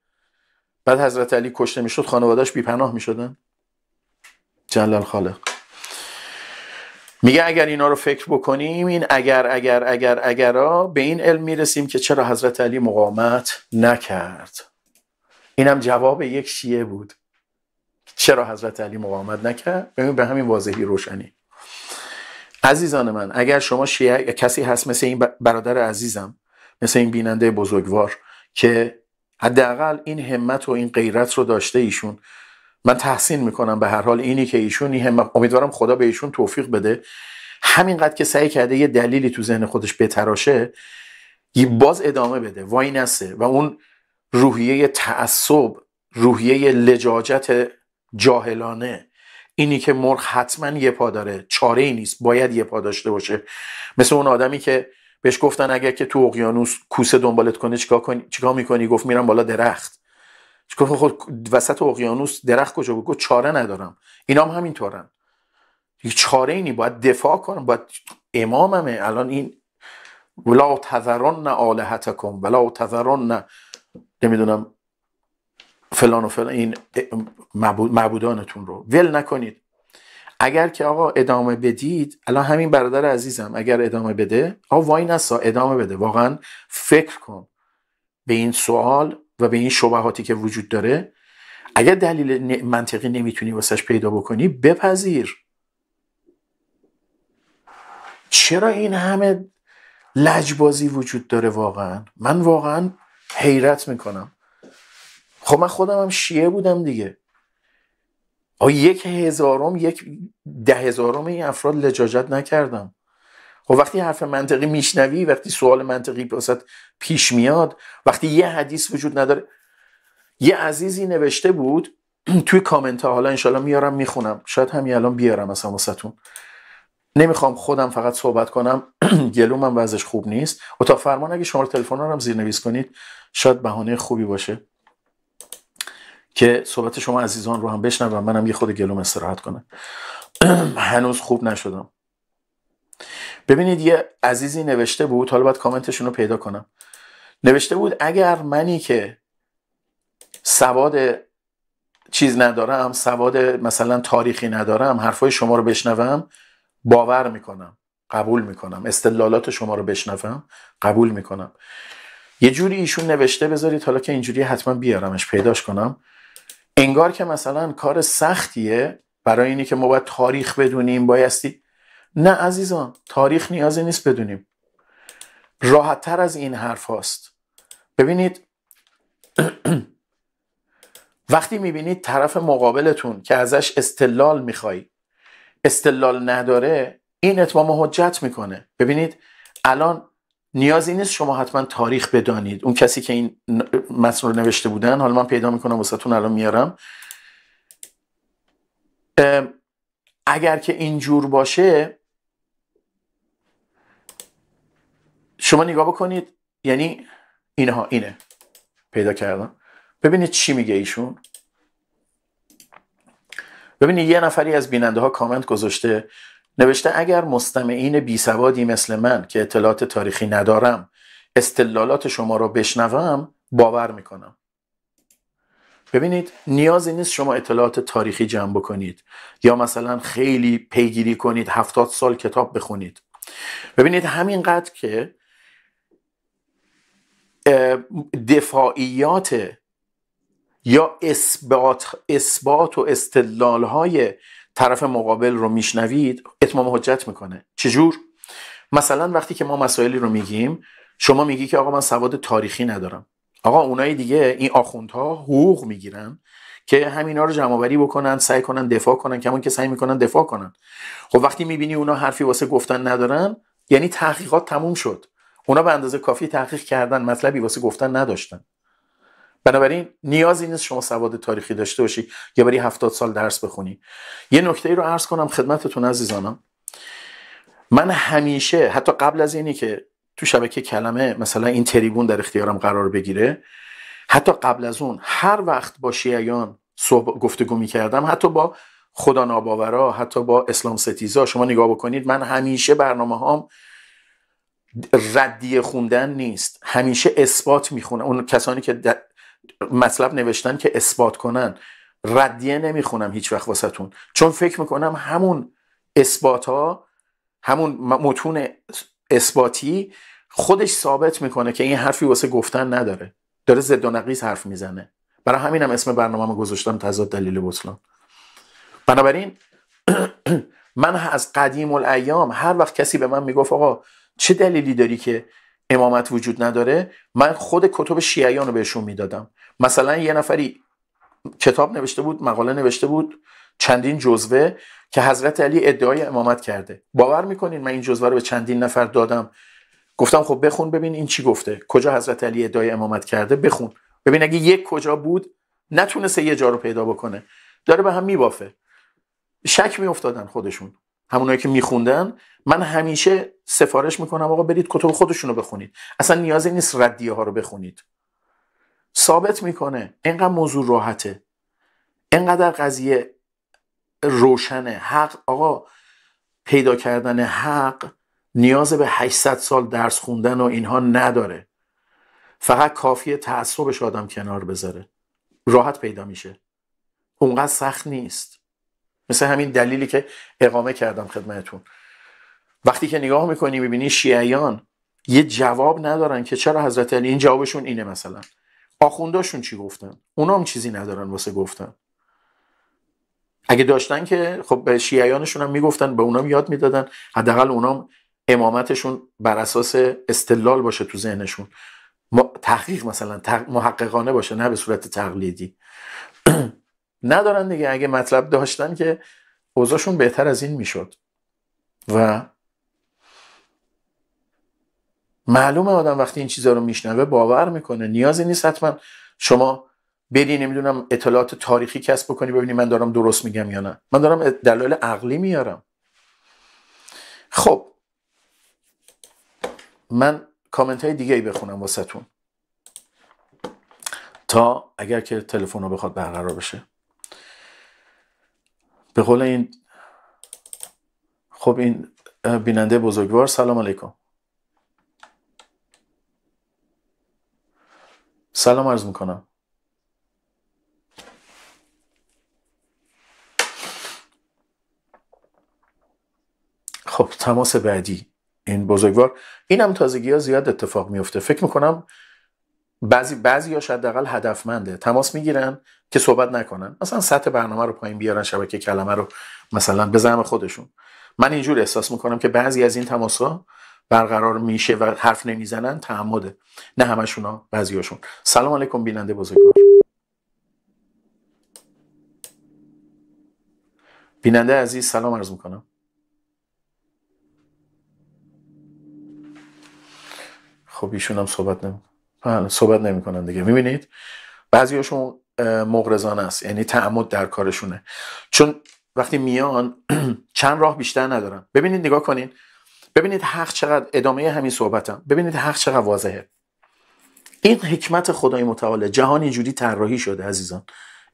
بعد حضرت علی کشته میشد خانوادهش بیپناه میشدن جلال خالق میگه اگر اینا رو فکر بکنیم این اگر اگر اگر اگرا به این علم میرسیم که چرا حضرت علی مقامت نکرد اینم جواب یک شیعه بود چرا حضرت علی مقامت نکرد ببین به همین واضحی روشنی عزیزان من اگر شما شیعه کسی هست مثل این برادر عزیزم مثل این بیننده بزرگوار که حداقل این همت و این غیرت رو داشته ایشون من تحسین میکنم به هر حال اینی که ایشون این امیدوارم خدا به ایشون توفیق بده همینقدر که سعی کرده یه دلیلی تو ذهن خودش بتراشه باز ادامه بده وای نسه و اون روحیه تعصب روحیه لجاجت جاهلانه اینی که مرغ حتما یه پا داره چاره ای نیست باید یه پا داشته باشه مثل اون آدمی که بهش گفتن اگر که تو اقیانوس کوسه دنبالت کنه چیکار کنی چیکار میکنی گفت میرم بالا درخت گفت خود خب وسط اقیانوس درخت کجا بود گفت چاره ندارم اینا هم همینطورن چاره اینی باید دفاع کنم باید اماممه الان این ولا تذرن آلهتکم ولا تذرن نمیدونم فلان و فلان این معبودانتون رو ول نکنید اگر که آقا ادامه بدید الان همین برادر عزیزم اگر ادامه بده آقا وای نسا ادامه بده واقعا فکر کن به این سوال و به این شبهاتی که وجود داره اگر دلیل منطقی نمیتونی واسش پیدا بکنی بپذیر چرا این همه لجبازی وجود داره واقعا من واقعا حیرت میکنم خب من خودم هم شیعه بودم دیگه آ یک هزارم یک ده هزارم این افراد لجاجت نکردم خب وقتی حرف منطقی میشنوی وقتی سوال منطقی پاسد پیش میاد وقتی یه حدیث وجود نداره یه عزیزی نوشته بود توی کامنت ها حالا انشالله میارم میخونم شاید همین الان بیارم مثلا واسهتون نمیخوام خودم فقط صحبت کنم هم وزش خوب نیست اتاق فرمان اگه شما تلفن رو هم زیرنویس کنید شاید بهانه خوبی باشه که صحبت شما عزیزان رو هم بشنوم منم یه خود گلوم استراحت کنم هنوز خوب نشدم ببینید یه عزیزی نوشته بود حالا باید کامنتشون رو پیدا کنم نوشته بود اگر منی که سواد چیز ندارم سواد مثلا تاریخی ندارم حرفای شما رو بشنوم باور میکنم قبول میکنم استدلالات شما رو بشنوم قبول میکنم یه جوری ایشون نوشته بذارید حالا که اینجوری حتما بیارمش پیداش کنم انگار که مثلا کار سختیه برای اینی که ما باید تاریخ بدونیم بایستی نه عزیزان تاریخ نیازی نیست بدونیم تر از این حرف هاست ببینید وقتی میبینید طرف مقابلتون که ازش استلال میخوای استلال نداره این اتمام حجت میکنه ببینید الان نیازی نیست شما حتما تاریخ بدانید اون کسی که این متن رو نوشته بودن حالا من پیدا میکنم وسطون الان میارم اگر که اینجور باشه شما نگاه بکنید یعنی اینها اینه پیدا کردم ببینید چی میگه ایشون ببینید یه نفری از بیننده ها کامنت گذاشته نوشته اگر مستمعین بیسوادی مثل من که اطلاعات تاریخی ندارم استلالات شما را بشنوم باور میکنم ببینید نیازی نیست شما اطلاعات تاریخی جمع بکنید یا مثلا خیلی پیگیری کنید هفتاد سال کتاب بخونید ببینید همینقدر که دفاعیات یا اثبات, اثبات و های طرف مقابل رو میشنوید اتمام حجت میکنه چجور مثلا وقتی که ما مسائلی رو میگیم شما میگی که آقا من سواد تاریخی ندارم آقا اونای دیگه این آخوندها حقوق میگیرن که همینا رو جمع بکنن سعی کنن دفاع کنن کمون که سعی میکنن دفاع کنن خب وقتی میبینی اونا حرفی واسه گفتن ندارن یعنی تحقیقات تموم شد اونا به اندازه کافی تحقیق کردن مطلبی واسه گفتن نداشتن بنابراین نیازی نیست شما سواد تاریخی داشته باشی یا برای هفتاد سال درس بخونی یه نکته ای رو عرض کنم خدمتتون عزیزانم من همیشه حتی قبل از اینی که تو شبکه کلمه مثلا این تریبون در اختیارم قرار بگیره حتی قبل از اون هر وقت با شیعیان صحب... گفتگو می کردم حتی با خدا ناباورا حتی با اسلام ستیزا شما نگاه بکنید من همیشه برنامه هام ردی خوندن نیست همیشه اثبات میخونه اون کسانی که مطلب نوشتن که اثبات کنن ردیه نمیخونم هیچ وقت تون چون فکر میکنم همون اثبات ها همون متون اثباتی خودش ثابت میکنه که این حرفی واسه گفتن نداره داره ضد و نقیض حرف میزنه برای همینم اسم برنامه گذاشتم تضاد دلیل بطلان بنابراین من از قدیم الایام هر وقت کسی به من میگفت آقا چه دلیلی داری که امامت وجود نداره من خود کتب شیعیان رو بهشون میدادم مثلا یه نفری کتاب نوشته بود مقاله نوشته بود چندین جزوه که حضرت علی ادعای امامت کرده باور میکنین من این جزوه رو به چندین نفر دادم گفتم خب بخون ببین این چی گفته کجا حضرت علی ادعای امامت کرده بخون ببین اگه یک کجا بود نتونسته یه جا رو پیدا بکنه داره به هم میبافه شک میافتادن خودشون همونایی که میخوندن من همیشه سفارش میکنم آقا برید کتب خودشون رو بخونید اصلا نیازی نیست ردیه ها رو بخونید ثابت میکنه اینقدر موضوع راحته اینقدر قضیه روشنه حق آقا پیدا کردن حق نیاز به 800 سال درس خوندن و اینها نداره فقط کافیه تعصبش آدم کنار بذاره راحت پیدا میشه اونقدر سخت نیست مثل همین دلیلی که اقامه کردم خدمتون وقتی که نگاه میکنی میبینی شیعیان یه جواب ندارن که چرا حضرت علی این جوابشون اینه مثلا آخونداشون چی گفتن اونا هم چیزی ندارن واسه گفتن اگه داشتن که خب به شیعیانشون هم میگفتن به اونام یاد میدادن حداقل اونام امامتشون بر اساس استلال باشه تو ذهنشون تحقیق مثلا محققانه باشه نه به صورت تقلیدی ندارن دیگه اگه مطلب داشتن که اوضاعشون بهتر از این میشد و معلومه آدم وقتی این چیزا رو میشنوه باور میکنه نیازی نیست حتما شما بری نمیدونم اطلاعات تاریخی کسب بکنی ببینی من دارم درست میگم یا نه من دارم دلایل عقلی میارم خب من کامنت های دیگه ای بخونم واسهتون تا اگر که تلفن رو بخواد برقرار بشه به قول این خب این بیننده بزرگوار سلام علیکم سلام عرض میکنم خب تماس بعدی این بزرگوار این هم تازگی ها زیاد اتفاق میفته فکر میکنم بعضی بعضی یا حداقل هدفمنده تماس میگیرن که صحبت نکنن مثلا سطح برنامه رو پایین بیارن شبکه کلمه رو مثلا بزنم خودشون من اینجور احساس میکنم که بعضی از این ها برقرار میشه و حرف نمیزنن تعمده نه همشون ها هاشون سلام علیکم بیننده بزرگ بیننده عزیز سلام عرض میکنم خب ایشون هم صحبت نمیکنم صحبت نمیکنن دیگه میبینید بعضیاشون مغرزان است یعنی تعمد در کارشونه چون وقتی میان چند راه بیشتر ندارن ببینید نگاه کنین ببینید حق چقدر ادامه همین صحبتم ببینید حق چقدر واضحه این حکمت خدای متعال جهان اینجوری طراحی شده عزیزان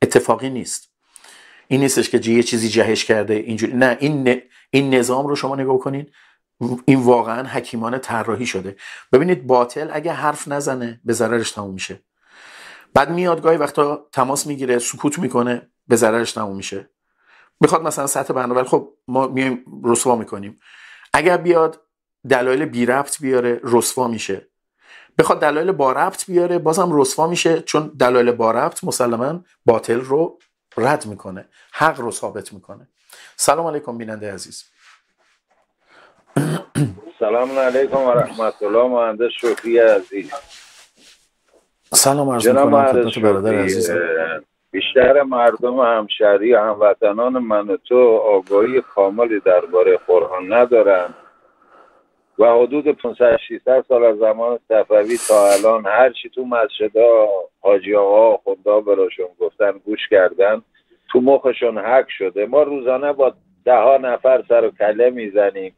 اتفاقی نیست این نیستش که یه چیزی جهش کرده اینجوری نه این این نظام رو شما نگاه کنین این واقعا حکیمانه طراحی شده ببینید باطل اگه حرف نزنه به ضررش تموم میشه بعد میاد گاهی وقتا تماس میگیره سکوت میکنه به ضررش تموم میشه میخواد مثلا سطح برنامه ولی خب ما میایم رسوا میکنیم اگر بیاد دلایل بی ربط بیاره رسوا میشه بخواد دلایل با ربط بیاره بازم رسوا میشه چون دلایل با ربط مسلما باطل رو رد میکنه حق رو ثابت میکنه سلام علیکم بیننده عزیز سلام علیکم و رحمت الله مهندس شکری عزیز سلام عرض میکنم برادر عزیز بیشتر مردم همشهری و هموطنان من و تو آگاهی کاملی درباره قرآن ندارن و حدود 500 سال از زمان صفوی تا الان هر چی تو مسجدا حاجی آقا خدا براشون گفتن گوش کردن تو مخشون حک شده ما روزانه با ده ها نفر سر و کله میزنیم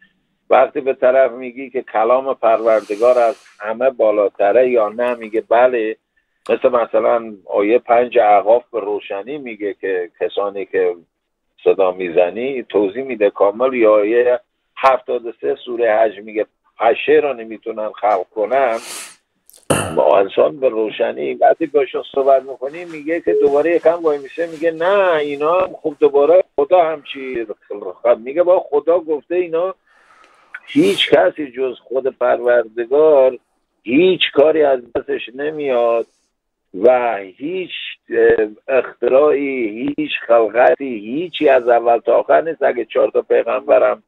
وقتی به طرف میگی که کلام پروردگار از همه بالاتره یا نه میگه بله مثل مثلا آیه پنج اعقاف به روشنی میگه که کسانی که صدا میزنی توضیح میده کامل یا آیه هفتاد سه سوره حج میگه پشه را نمیتونن خلق کنن با انسان به روشنی وقتی باشون صحبت میکنی میگه که دوباره یکم وای میشه میگه نه اینا خوب دوباره خدا همچی میگه با خدا گفته اینا هیچ کسی جز خود پروردگار هیچ کاری از دستش نمیاد و هیچ اختراعی هیچ خلقتی هیچی از اول تا آخر نیست اگه چهار تا پیغمبرم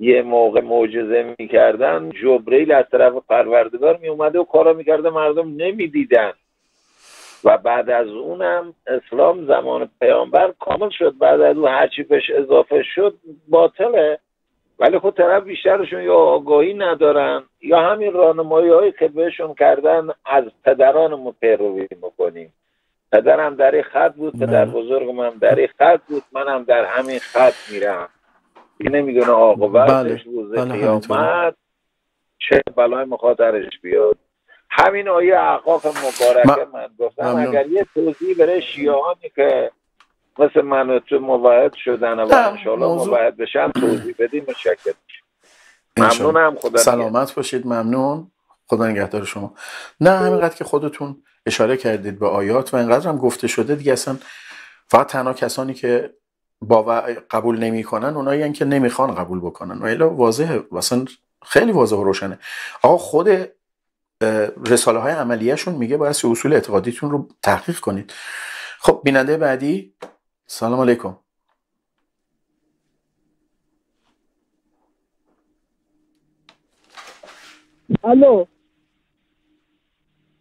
یه موقع معجزه میکردن جبریل از طرف پروردگار میومده و کارا میکرده مردم نمیدیدن و بعد از اونم اسلام زمان پیامبر کامل شد بعد از اون هرچی بهش اضافه شد باطله ولی خود خب طرف بیشترشون یا آگاهی ندارن یا همین رانمایی هایی که بهشون کردن از پدرانمون پیروی میکنیم پدرم در این خط بود پدر بزرگم هم در این خط بود منم در همین خط میرم این نمیدونه آقابتش بله. بود قیامت بله، چه بلای مخاطرش بیاد همین آیه احقاق مبارکه من گفتم اگر یه توضیح برای شیعانی که مثل من و تو موعد شدن و خب، انشالله موضوع... موعد بشم توضیح بدیم و ممنونم خدا سلامت باشید ممنون خدا نگهدار شما نه همینقدر که خودتون اشاره کردید به آیات و اینقدر هم گفته شده دیگه اصلا فقط تنها کسانی که و قبول کنن اونایی هنگ که نمیخوان قبول بکنن و الان واضحه اصلا خیلی واضح و روشنه آقا خود رساله های شون میگه باید اصول اعتقادیتون رو تحقیق کنید خب بیننده بعدی سلام علیکم الو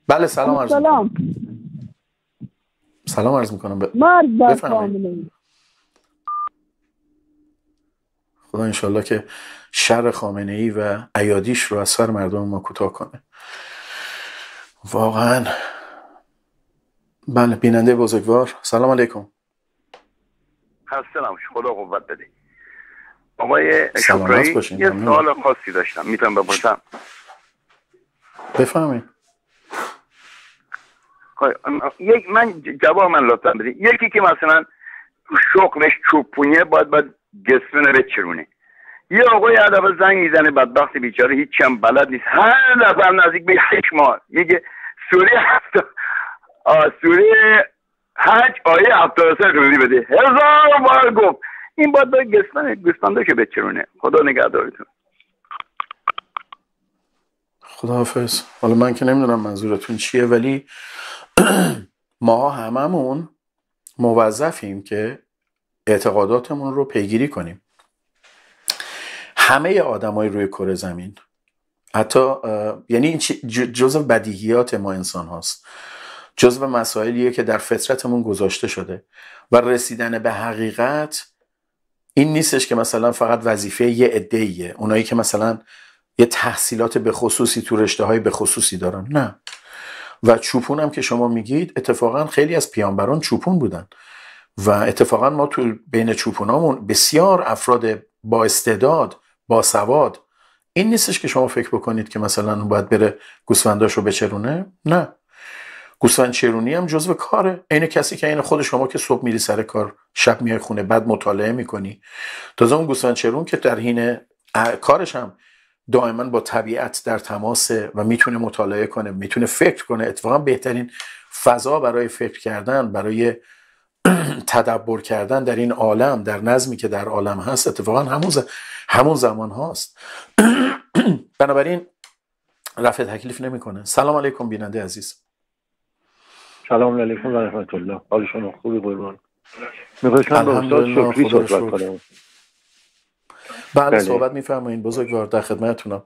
بله سلام عرض سلام سلام عرض میکنم ب... مرد خدا انشالله که شر خامنه ای و ایادیش رو از سر مردم ما کوتاه کنه واقعا بله بیننده بزرگوار سلام علیکم متاسفم خدا قوت بده آقای شکرایی یه سوال خاصی داشتم میتونم بپرسم بفهمید خب، یک من جواب من لطفا بدید یکی که مثلا شغلش چوپونیه باید باید گسمنه بچرونه یه آقای ادب زنگ میزنه بدبخت بیچاره هیچ هم بلد نیست هر دفعه نزدیک به یک ماه میگه سوره هفت سوره حج آیه 73 رو بده هزار بار گفت این باید به گستان گستانده که بچرونه خدا نگهدارتون خدا حافظ حالا من که نمیدونم منظورتون چیه ولی ما هممون موظفیم که اعتقاداتمون رو پیگیری کنیم همه آدمای روی کره زمین حتی یعنی این جزء بدیهیات ما انسان هاست جزو مسائلیه که در فطرتمون گذاشته شده و رسیدن به حقیقت این نیستش که مثلا فقط وظیفه یه عدهایه اونایی که مثلا یه تحصیلات به خصوصی تو رشته های به خصوصی دارن نه و چوپون هم که شما میگید اتفاقا خیلی از پیانبران چوپون بودن و اتفاقا ما تو بین چوپونامون بسیار افراد با استعداد با سواد این نیستش که شما فکر بکنید که مثلا باید بره گوسفنداش رو بچرونه نه گوسفند چرونی هم جزو کاره عین کسی که عین خود شما که صبح میری سر کار شب میای خونه بعد مطالعه میکنی تازه اون گوسفند چرون که در حین کارش هم دائما با طبیعت در تماسه و میتونه مطالعه کنه میتونه فکر کنه اتفاقا بهترین فضا برای فکر کردن برای تدبر کردن در این عالم در نظمی که در عالم هست اتفاقا همون, همون زمان هاست بنابراین رفع تکلیف نمیکنه سلام علیکم بیننده عزیز سلام علیکم و رحمت الله حال شما خوبی قربان میخواستم به استاد شکری صحبت کنم بله, بله. صحبت میفرمایید بزرگوار در خدمتتونم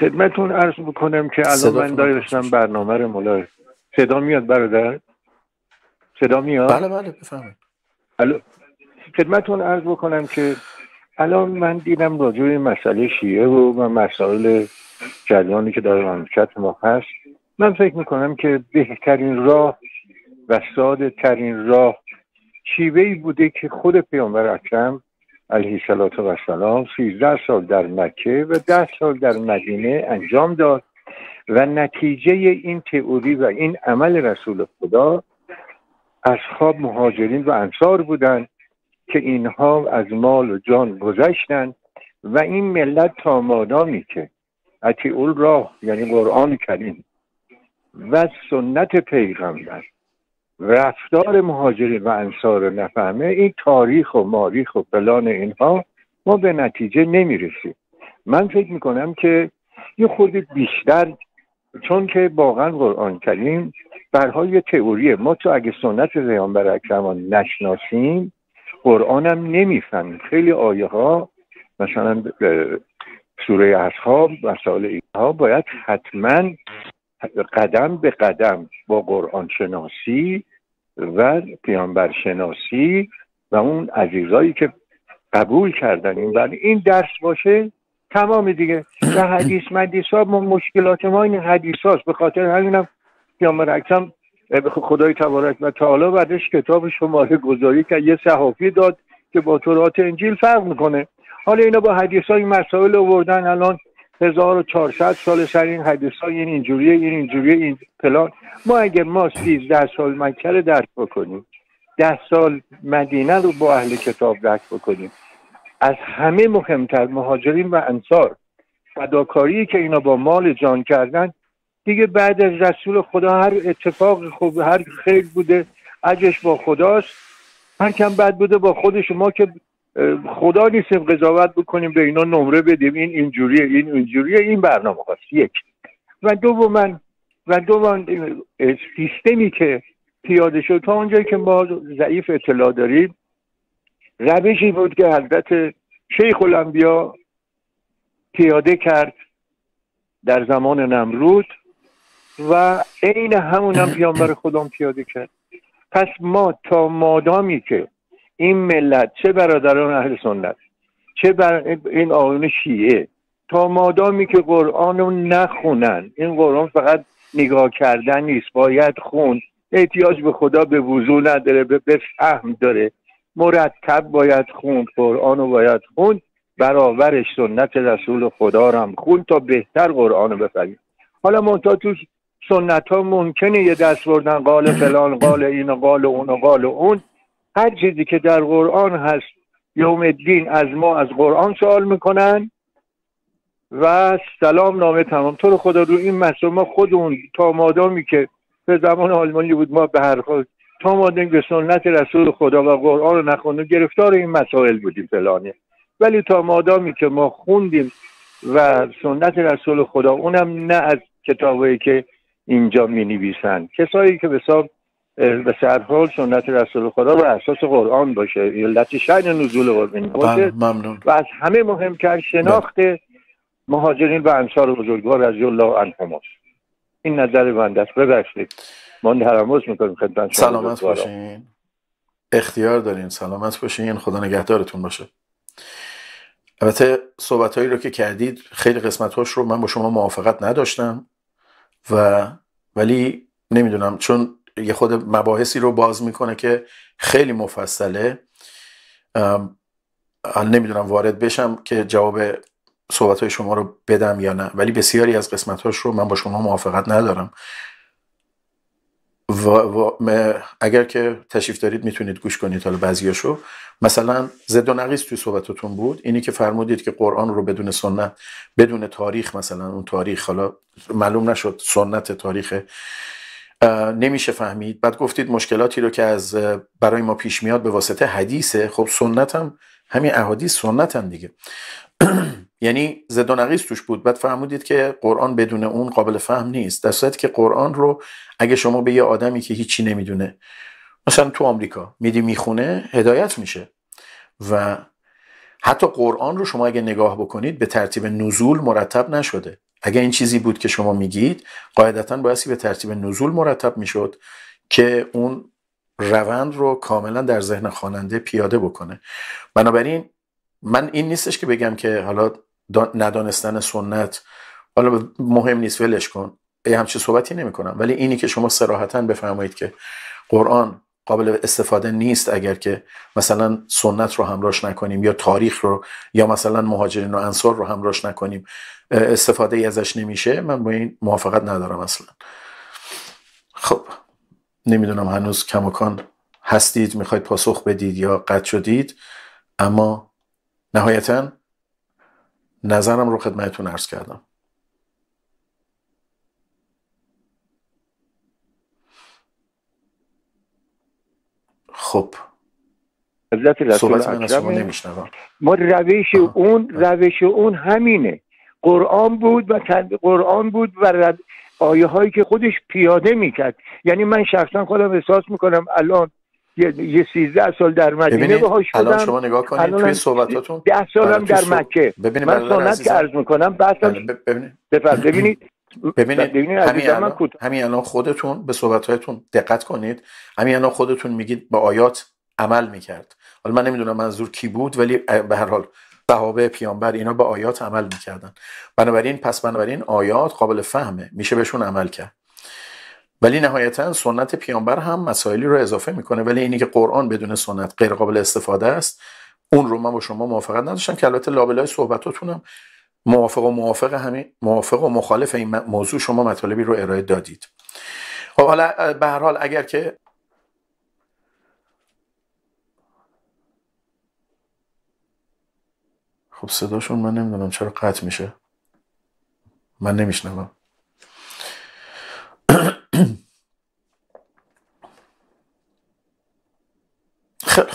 خدمتون عرض بکنم که الان من داشتم برنامه رو ملاحظ صدا میاد برادر صدا میاد بله بله بفرمایید خدمتون عرض بکنم که الان من دیدم راجع به مسئله شیعه و مسائل جریانی که در مملکت ما هست من فکر میکنم که بهترین راه و ساده ترین راه شیوه ای بوده که خود پیامبر اکرم علیه صلات و سلام 13 سال در مکه و 10 سال در مدینه انجام داد و نتیجه این تئوری و این عمل رسول خدا از خواب مهاجرین و انصار بودند که اینها از مال و جان گذشتند و این ملت تا مادامی که اتیول راه یعنی قرآن کریم و سنت پیغمبر رفتار مهاجرین و انصار نفهمه این تاریخ و ماریخ و فلان اینها ما به نتیجه نمیرسیم من فکر میکنم که یه خورده بیشتر چون که واقعا قرآن کریم برهای تئوریه ما تو اگه سنت پیامبر اکرم نشناسیم قرآنم نمیفهمیم خیلی آیه ها مثلا سوره اصحاب مسائل اینها باید حتما قدم به قدم با قرآن شناسی و پیانبر شناسی و اون عزیزایی که قبول کردن این بر این درس باشه تمام دیگه در حدیث مدیس ها مشکلات ما این حدیث هاست به خاطر همینم پیامبر اکرم خدای تبارک و تعالی بعدش کتاب شماره گذاری که یه صحافی داد که با تورات انجیل فرق میکنه حالا اینا با حدیث های مسائل آوردن الان 1400 سال سر این حدیث ها این اینجوریه این اینجوریه این پلان ما اگر ما 13 سال مکره رو درک بکنیم 10 سال مدینه رو با اهل کتاب درک بکنیم از همه مهمتر مهاجرین و انصار فداکاری که اینا با مال جان کردن دیگه بعد از رسول خدا هر اتفاق خوب هر خیر بوده اجش با خداست هر کم بد بوده با خود شما که خدا نیستیم قضاوت بکنیم به اینا نمره بدیم این اینجوریه این اینجوریه این برنامه هاست یک و من و من سیستمی که پیاده شد تا اونجایی که ما ضعیف اطلاع داریم روشی بود که حضرت شیخ الانبیا پیاده کرد در زمان نمرود و عین همون هم پیانبر خودم پیاده کرد پس ما تا مادامی که این ملت چه برادران اهل سنت چه بر این آقایون شیعه تا مادامی که قرآن رو نخونن این قرآن فقط نگاه کردن نیست باید خون احتیاج به خدا به وضوع نداره به فهم داره مرتب باید خون قرآن رو باید خوند برابرش سنت رسول خدا رو هم خوند تا بهتر قرآن رو بفهمیم حالا منتها تو سنت ها ممکنه یه دست بردن قال فلان قال این قال اون قال اون هر چیزی که در قرآن هست یوم الدین از ما از قرآن سوال میکنن و سلام نامه تمام تو رو خدا رو این مسئله ما خودمون تا مادامی که به زمان آلمانی بود ما به هر خود تا مادامی به سنت رسول خدا و قرآن رو نخوندیم گرفتار این مسائل بودیم فلانه ولی تا مادامی که ما خوندیم و سنت رسول خدا اونم نه از کتابایی که اینجا می نویسند کسایی که به به سرحال سنت رسول خدا و اساس قرآن باشه علت شعن نزول قرآن بله، باشه ممنون. و از همه مهم کرد شناخت بله. مهاجرین و انصار بزرگوار رضی الله عنهم این نظر من دست ببخشید ما ترمز میکنیم خدمت شما سلامت باشین اختیار دارین سلامت باشین خدا نگهدارتون باشه البته صحبت هایی رو که کردید خیلی قسمت هاش رو من با شما موافقت نداشتم و ولی نمیدونم چون یه خود مباحثی رو باز میکنه که خیلی مفصله نمیدونم وارد بشم که جواب صحبت های شما رو بدم یا نه ولی بسیاری از قسمت هاش رو من با شما موافقت ندارم و, و اگر که تشریف دارید میتونید گوش کنید حالا بعضیاشو مثلا زد و نقیص توی صحبتتون بود اینی که فرمودید که قرآن رو بدون سنت بدون تاریخ مثلا اون تاریخ حالا معلوم نشد سنت تاریخ نمیشه فهمید بعد گفتید مشکلاتی رو که از برای ما پیش میاد به واسطه حدیثه خب سنت هم همین احادیث سنت هم دیگه یعنی زد و نقیص توش بود بعد فهمودید که قرآن بدون اون قابل فهم نیست در صورتی که قرآن رو اگه شما به یه آدمی که هیچی نمیدونه مثلا تو آمریکا میدی میخونه هدایت میشه و حتی قرآن رو شما اگه نگاه بکنید به ترتیب نزول مرتب نشده اگر این چیزی بود که شما میگید قاعدتا بایستی به ترتیب نزول مرتب میشد که اون روند رو کاملا در ذهن خواننده پیاده بکنه بنابراین من این نیستش که بگم که حالا ندانستن سنت حالا مهم نیست ولش کن همچین صحبتی نمی کنم ولی اینی که شما سراحتا بفرمایید که قرآن قابل استفاده نیست اگر که مثلا سنت رو همراش نکنیم یا تاریخ رو یا مثلا مهاجرین و انصار رو همراش نکنیم استفاده ای ازش نمیشه من با این موافقت ندارم اصلا خب نمیدونم هنوز کماکان هستید میخواید پاسخ بدید یا قطع شدید اما نهایتا نظرم رو خدمتتون عرض کردم خب صحبت شما ما روش اون روش اون همینه قرآن بود و قرآن بود و آیه هایی که خودش پیاده میکرد یعنی من شخصا خودم احساس میکنم الان یه سیزده سال در مدینه باهاش الان شما نگاه کنید توی صحبتاتون ده هم آره، در مکه. مکه من عرض میکنم بحثم بله، ببینید ببینید همین الان, خودتون به صحبتهایتون دقت کنید همین الان خودتون میگید به آیات عمل میکرد حالا من نمیدونم منظور کی بود ولی به هر حال صحابه پیامبر اینا به آیات عمل میکردن بنابراین پس بنابراین آیات قابل فهمه میشه بهشون عمل کرد ولی نهایتا سنت پیامبر هم مسائلی رو اضافه میکنه ولی اینی که قرآن بدون سنت غیر قابل استفاده است اون رو من با شما موافقت نداشتم که البته لابلای صحبتاتونم موافق و موافق همین موافق و مخالف این موضوع شما مطالبی رو ارائه دادید خب حالا به هر حال اگر که خب صداشون من نمیدونم چرا قطع میشه من نمیشنوم خب.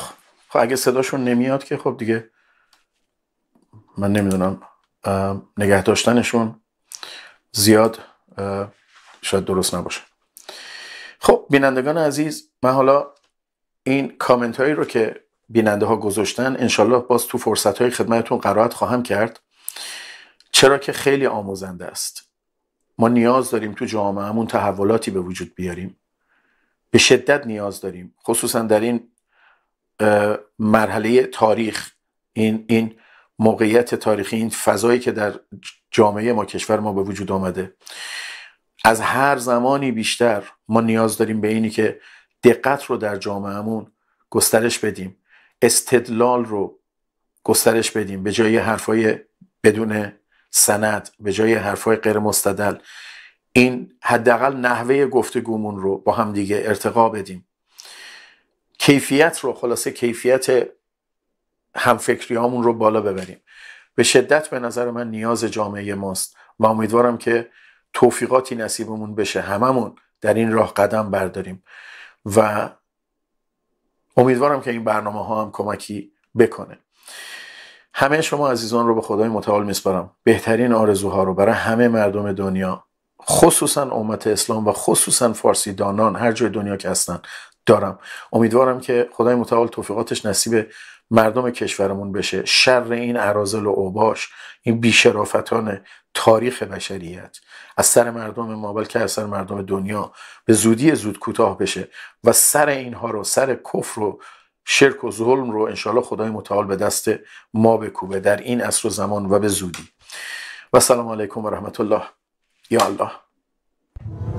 خب اگه صداشون نمیاد که خب دیگه من نمیدونم نگه داشتنشون زیاد شاید درست نباشه خب بینندگان عزیز من حالا این کامنت هایی رو که بیننده ها گذاشتن انشالله باز تو فرصت های خدمتون قرارت خواهم کرد چرا که خیلی آموزنده است ما نیاز داریم تو جامعهمون تحولاتی به وجود بیاریم به شدت نیاز داریم خصوصا در این مرحله تاریخ این این موقعیت تاریخی این فضایی که در جامعه ما کشور ما به وجود آمده از هر زمانی بیشتر ما نیاز داریم به اینی که دقت رو در جامعهمون گسترش بدیم استدلال رو گسترش بدیم به جای حرفای بدون سند به جای حرفای غیر مستدل این حداقل نحوه گفتگومون رو با هم دیگه ارتقا بدیم کیفیت رو خلاصه کیفیت همفکریامون رو بالا ببریم به شدت به نظر من نیاز جامعه ماست و امیدوارم که توفیقاتی نصیبمون بشه هممون در این راه قدم برداریم و امیدوارم که این برنامه ها هم کمکی بکنه همه شما عزیزان رو به خدای متعال میسپارم بهترین آرزوها رو برای همه مردم دنیا خصوصا امت اسلام و خصوصا فارسی دانان هر جای دنیا که هستن دارم امیدوارم که خدای متعال توفیقاتش نصیب مردم کشورمون بشه شر این عرازل و اوباش این بیشرافتان تاریخ بشریت از سر مردم ما بلکه از سر مردم دنیا به زودی زود کوتاه بشه و سر اینها رو سر کفر و شرک و ظلم رو انشالله خدای متعال به دست ما بکوبه در این اصر و زمان و به زودی و سلام علیکم و رحمت الله یا الله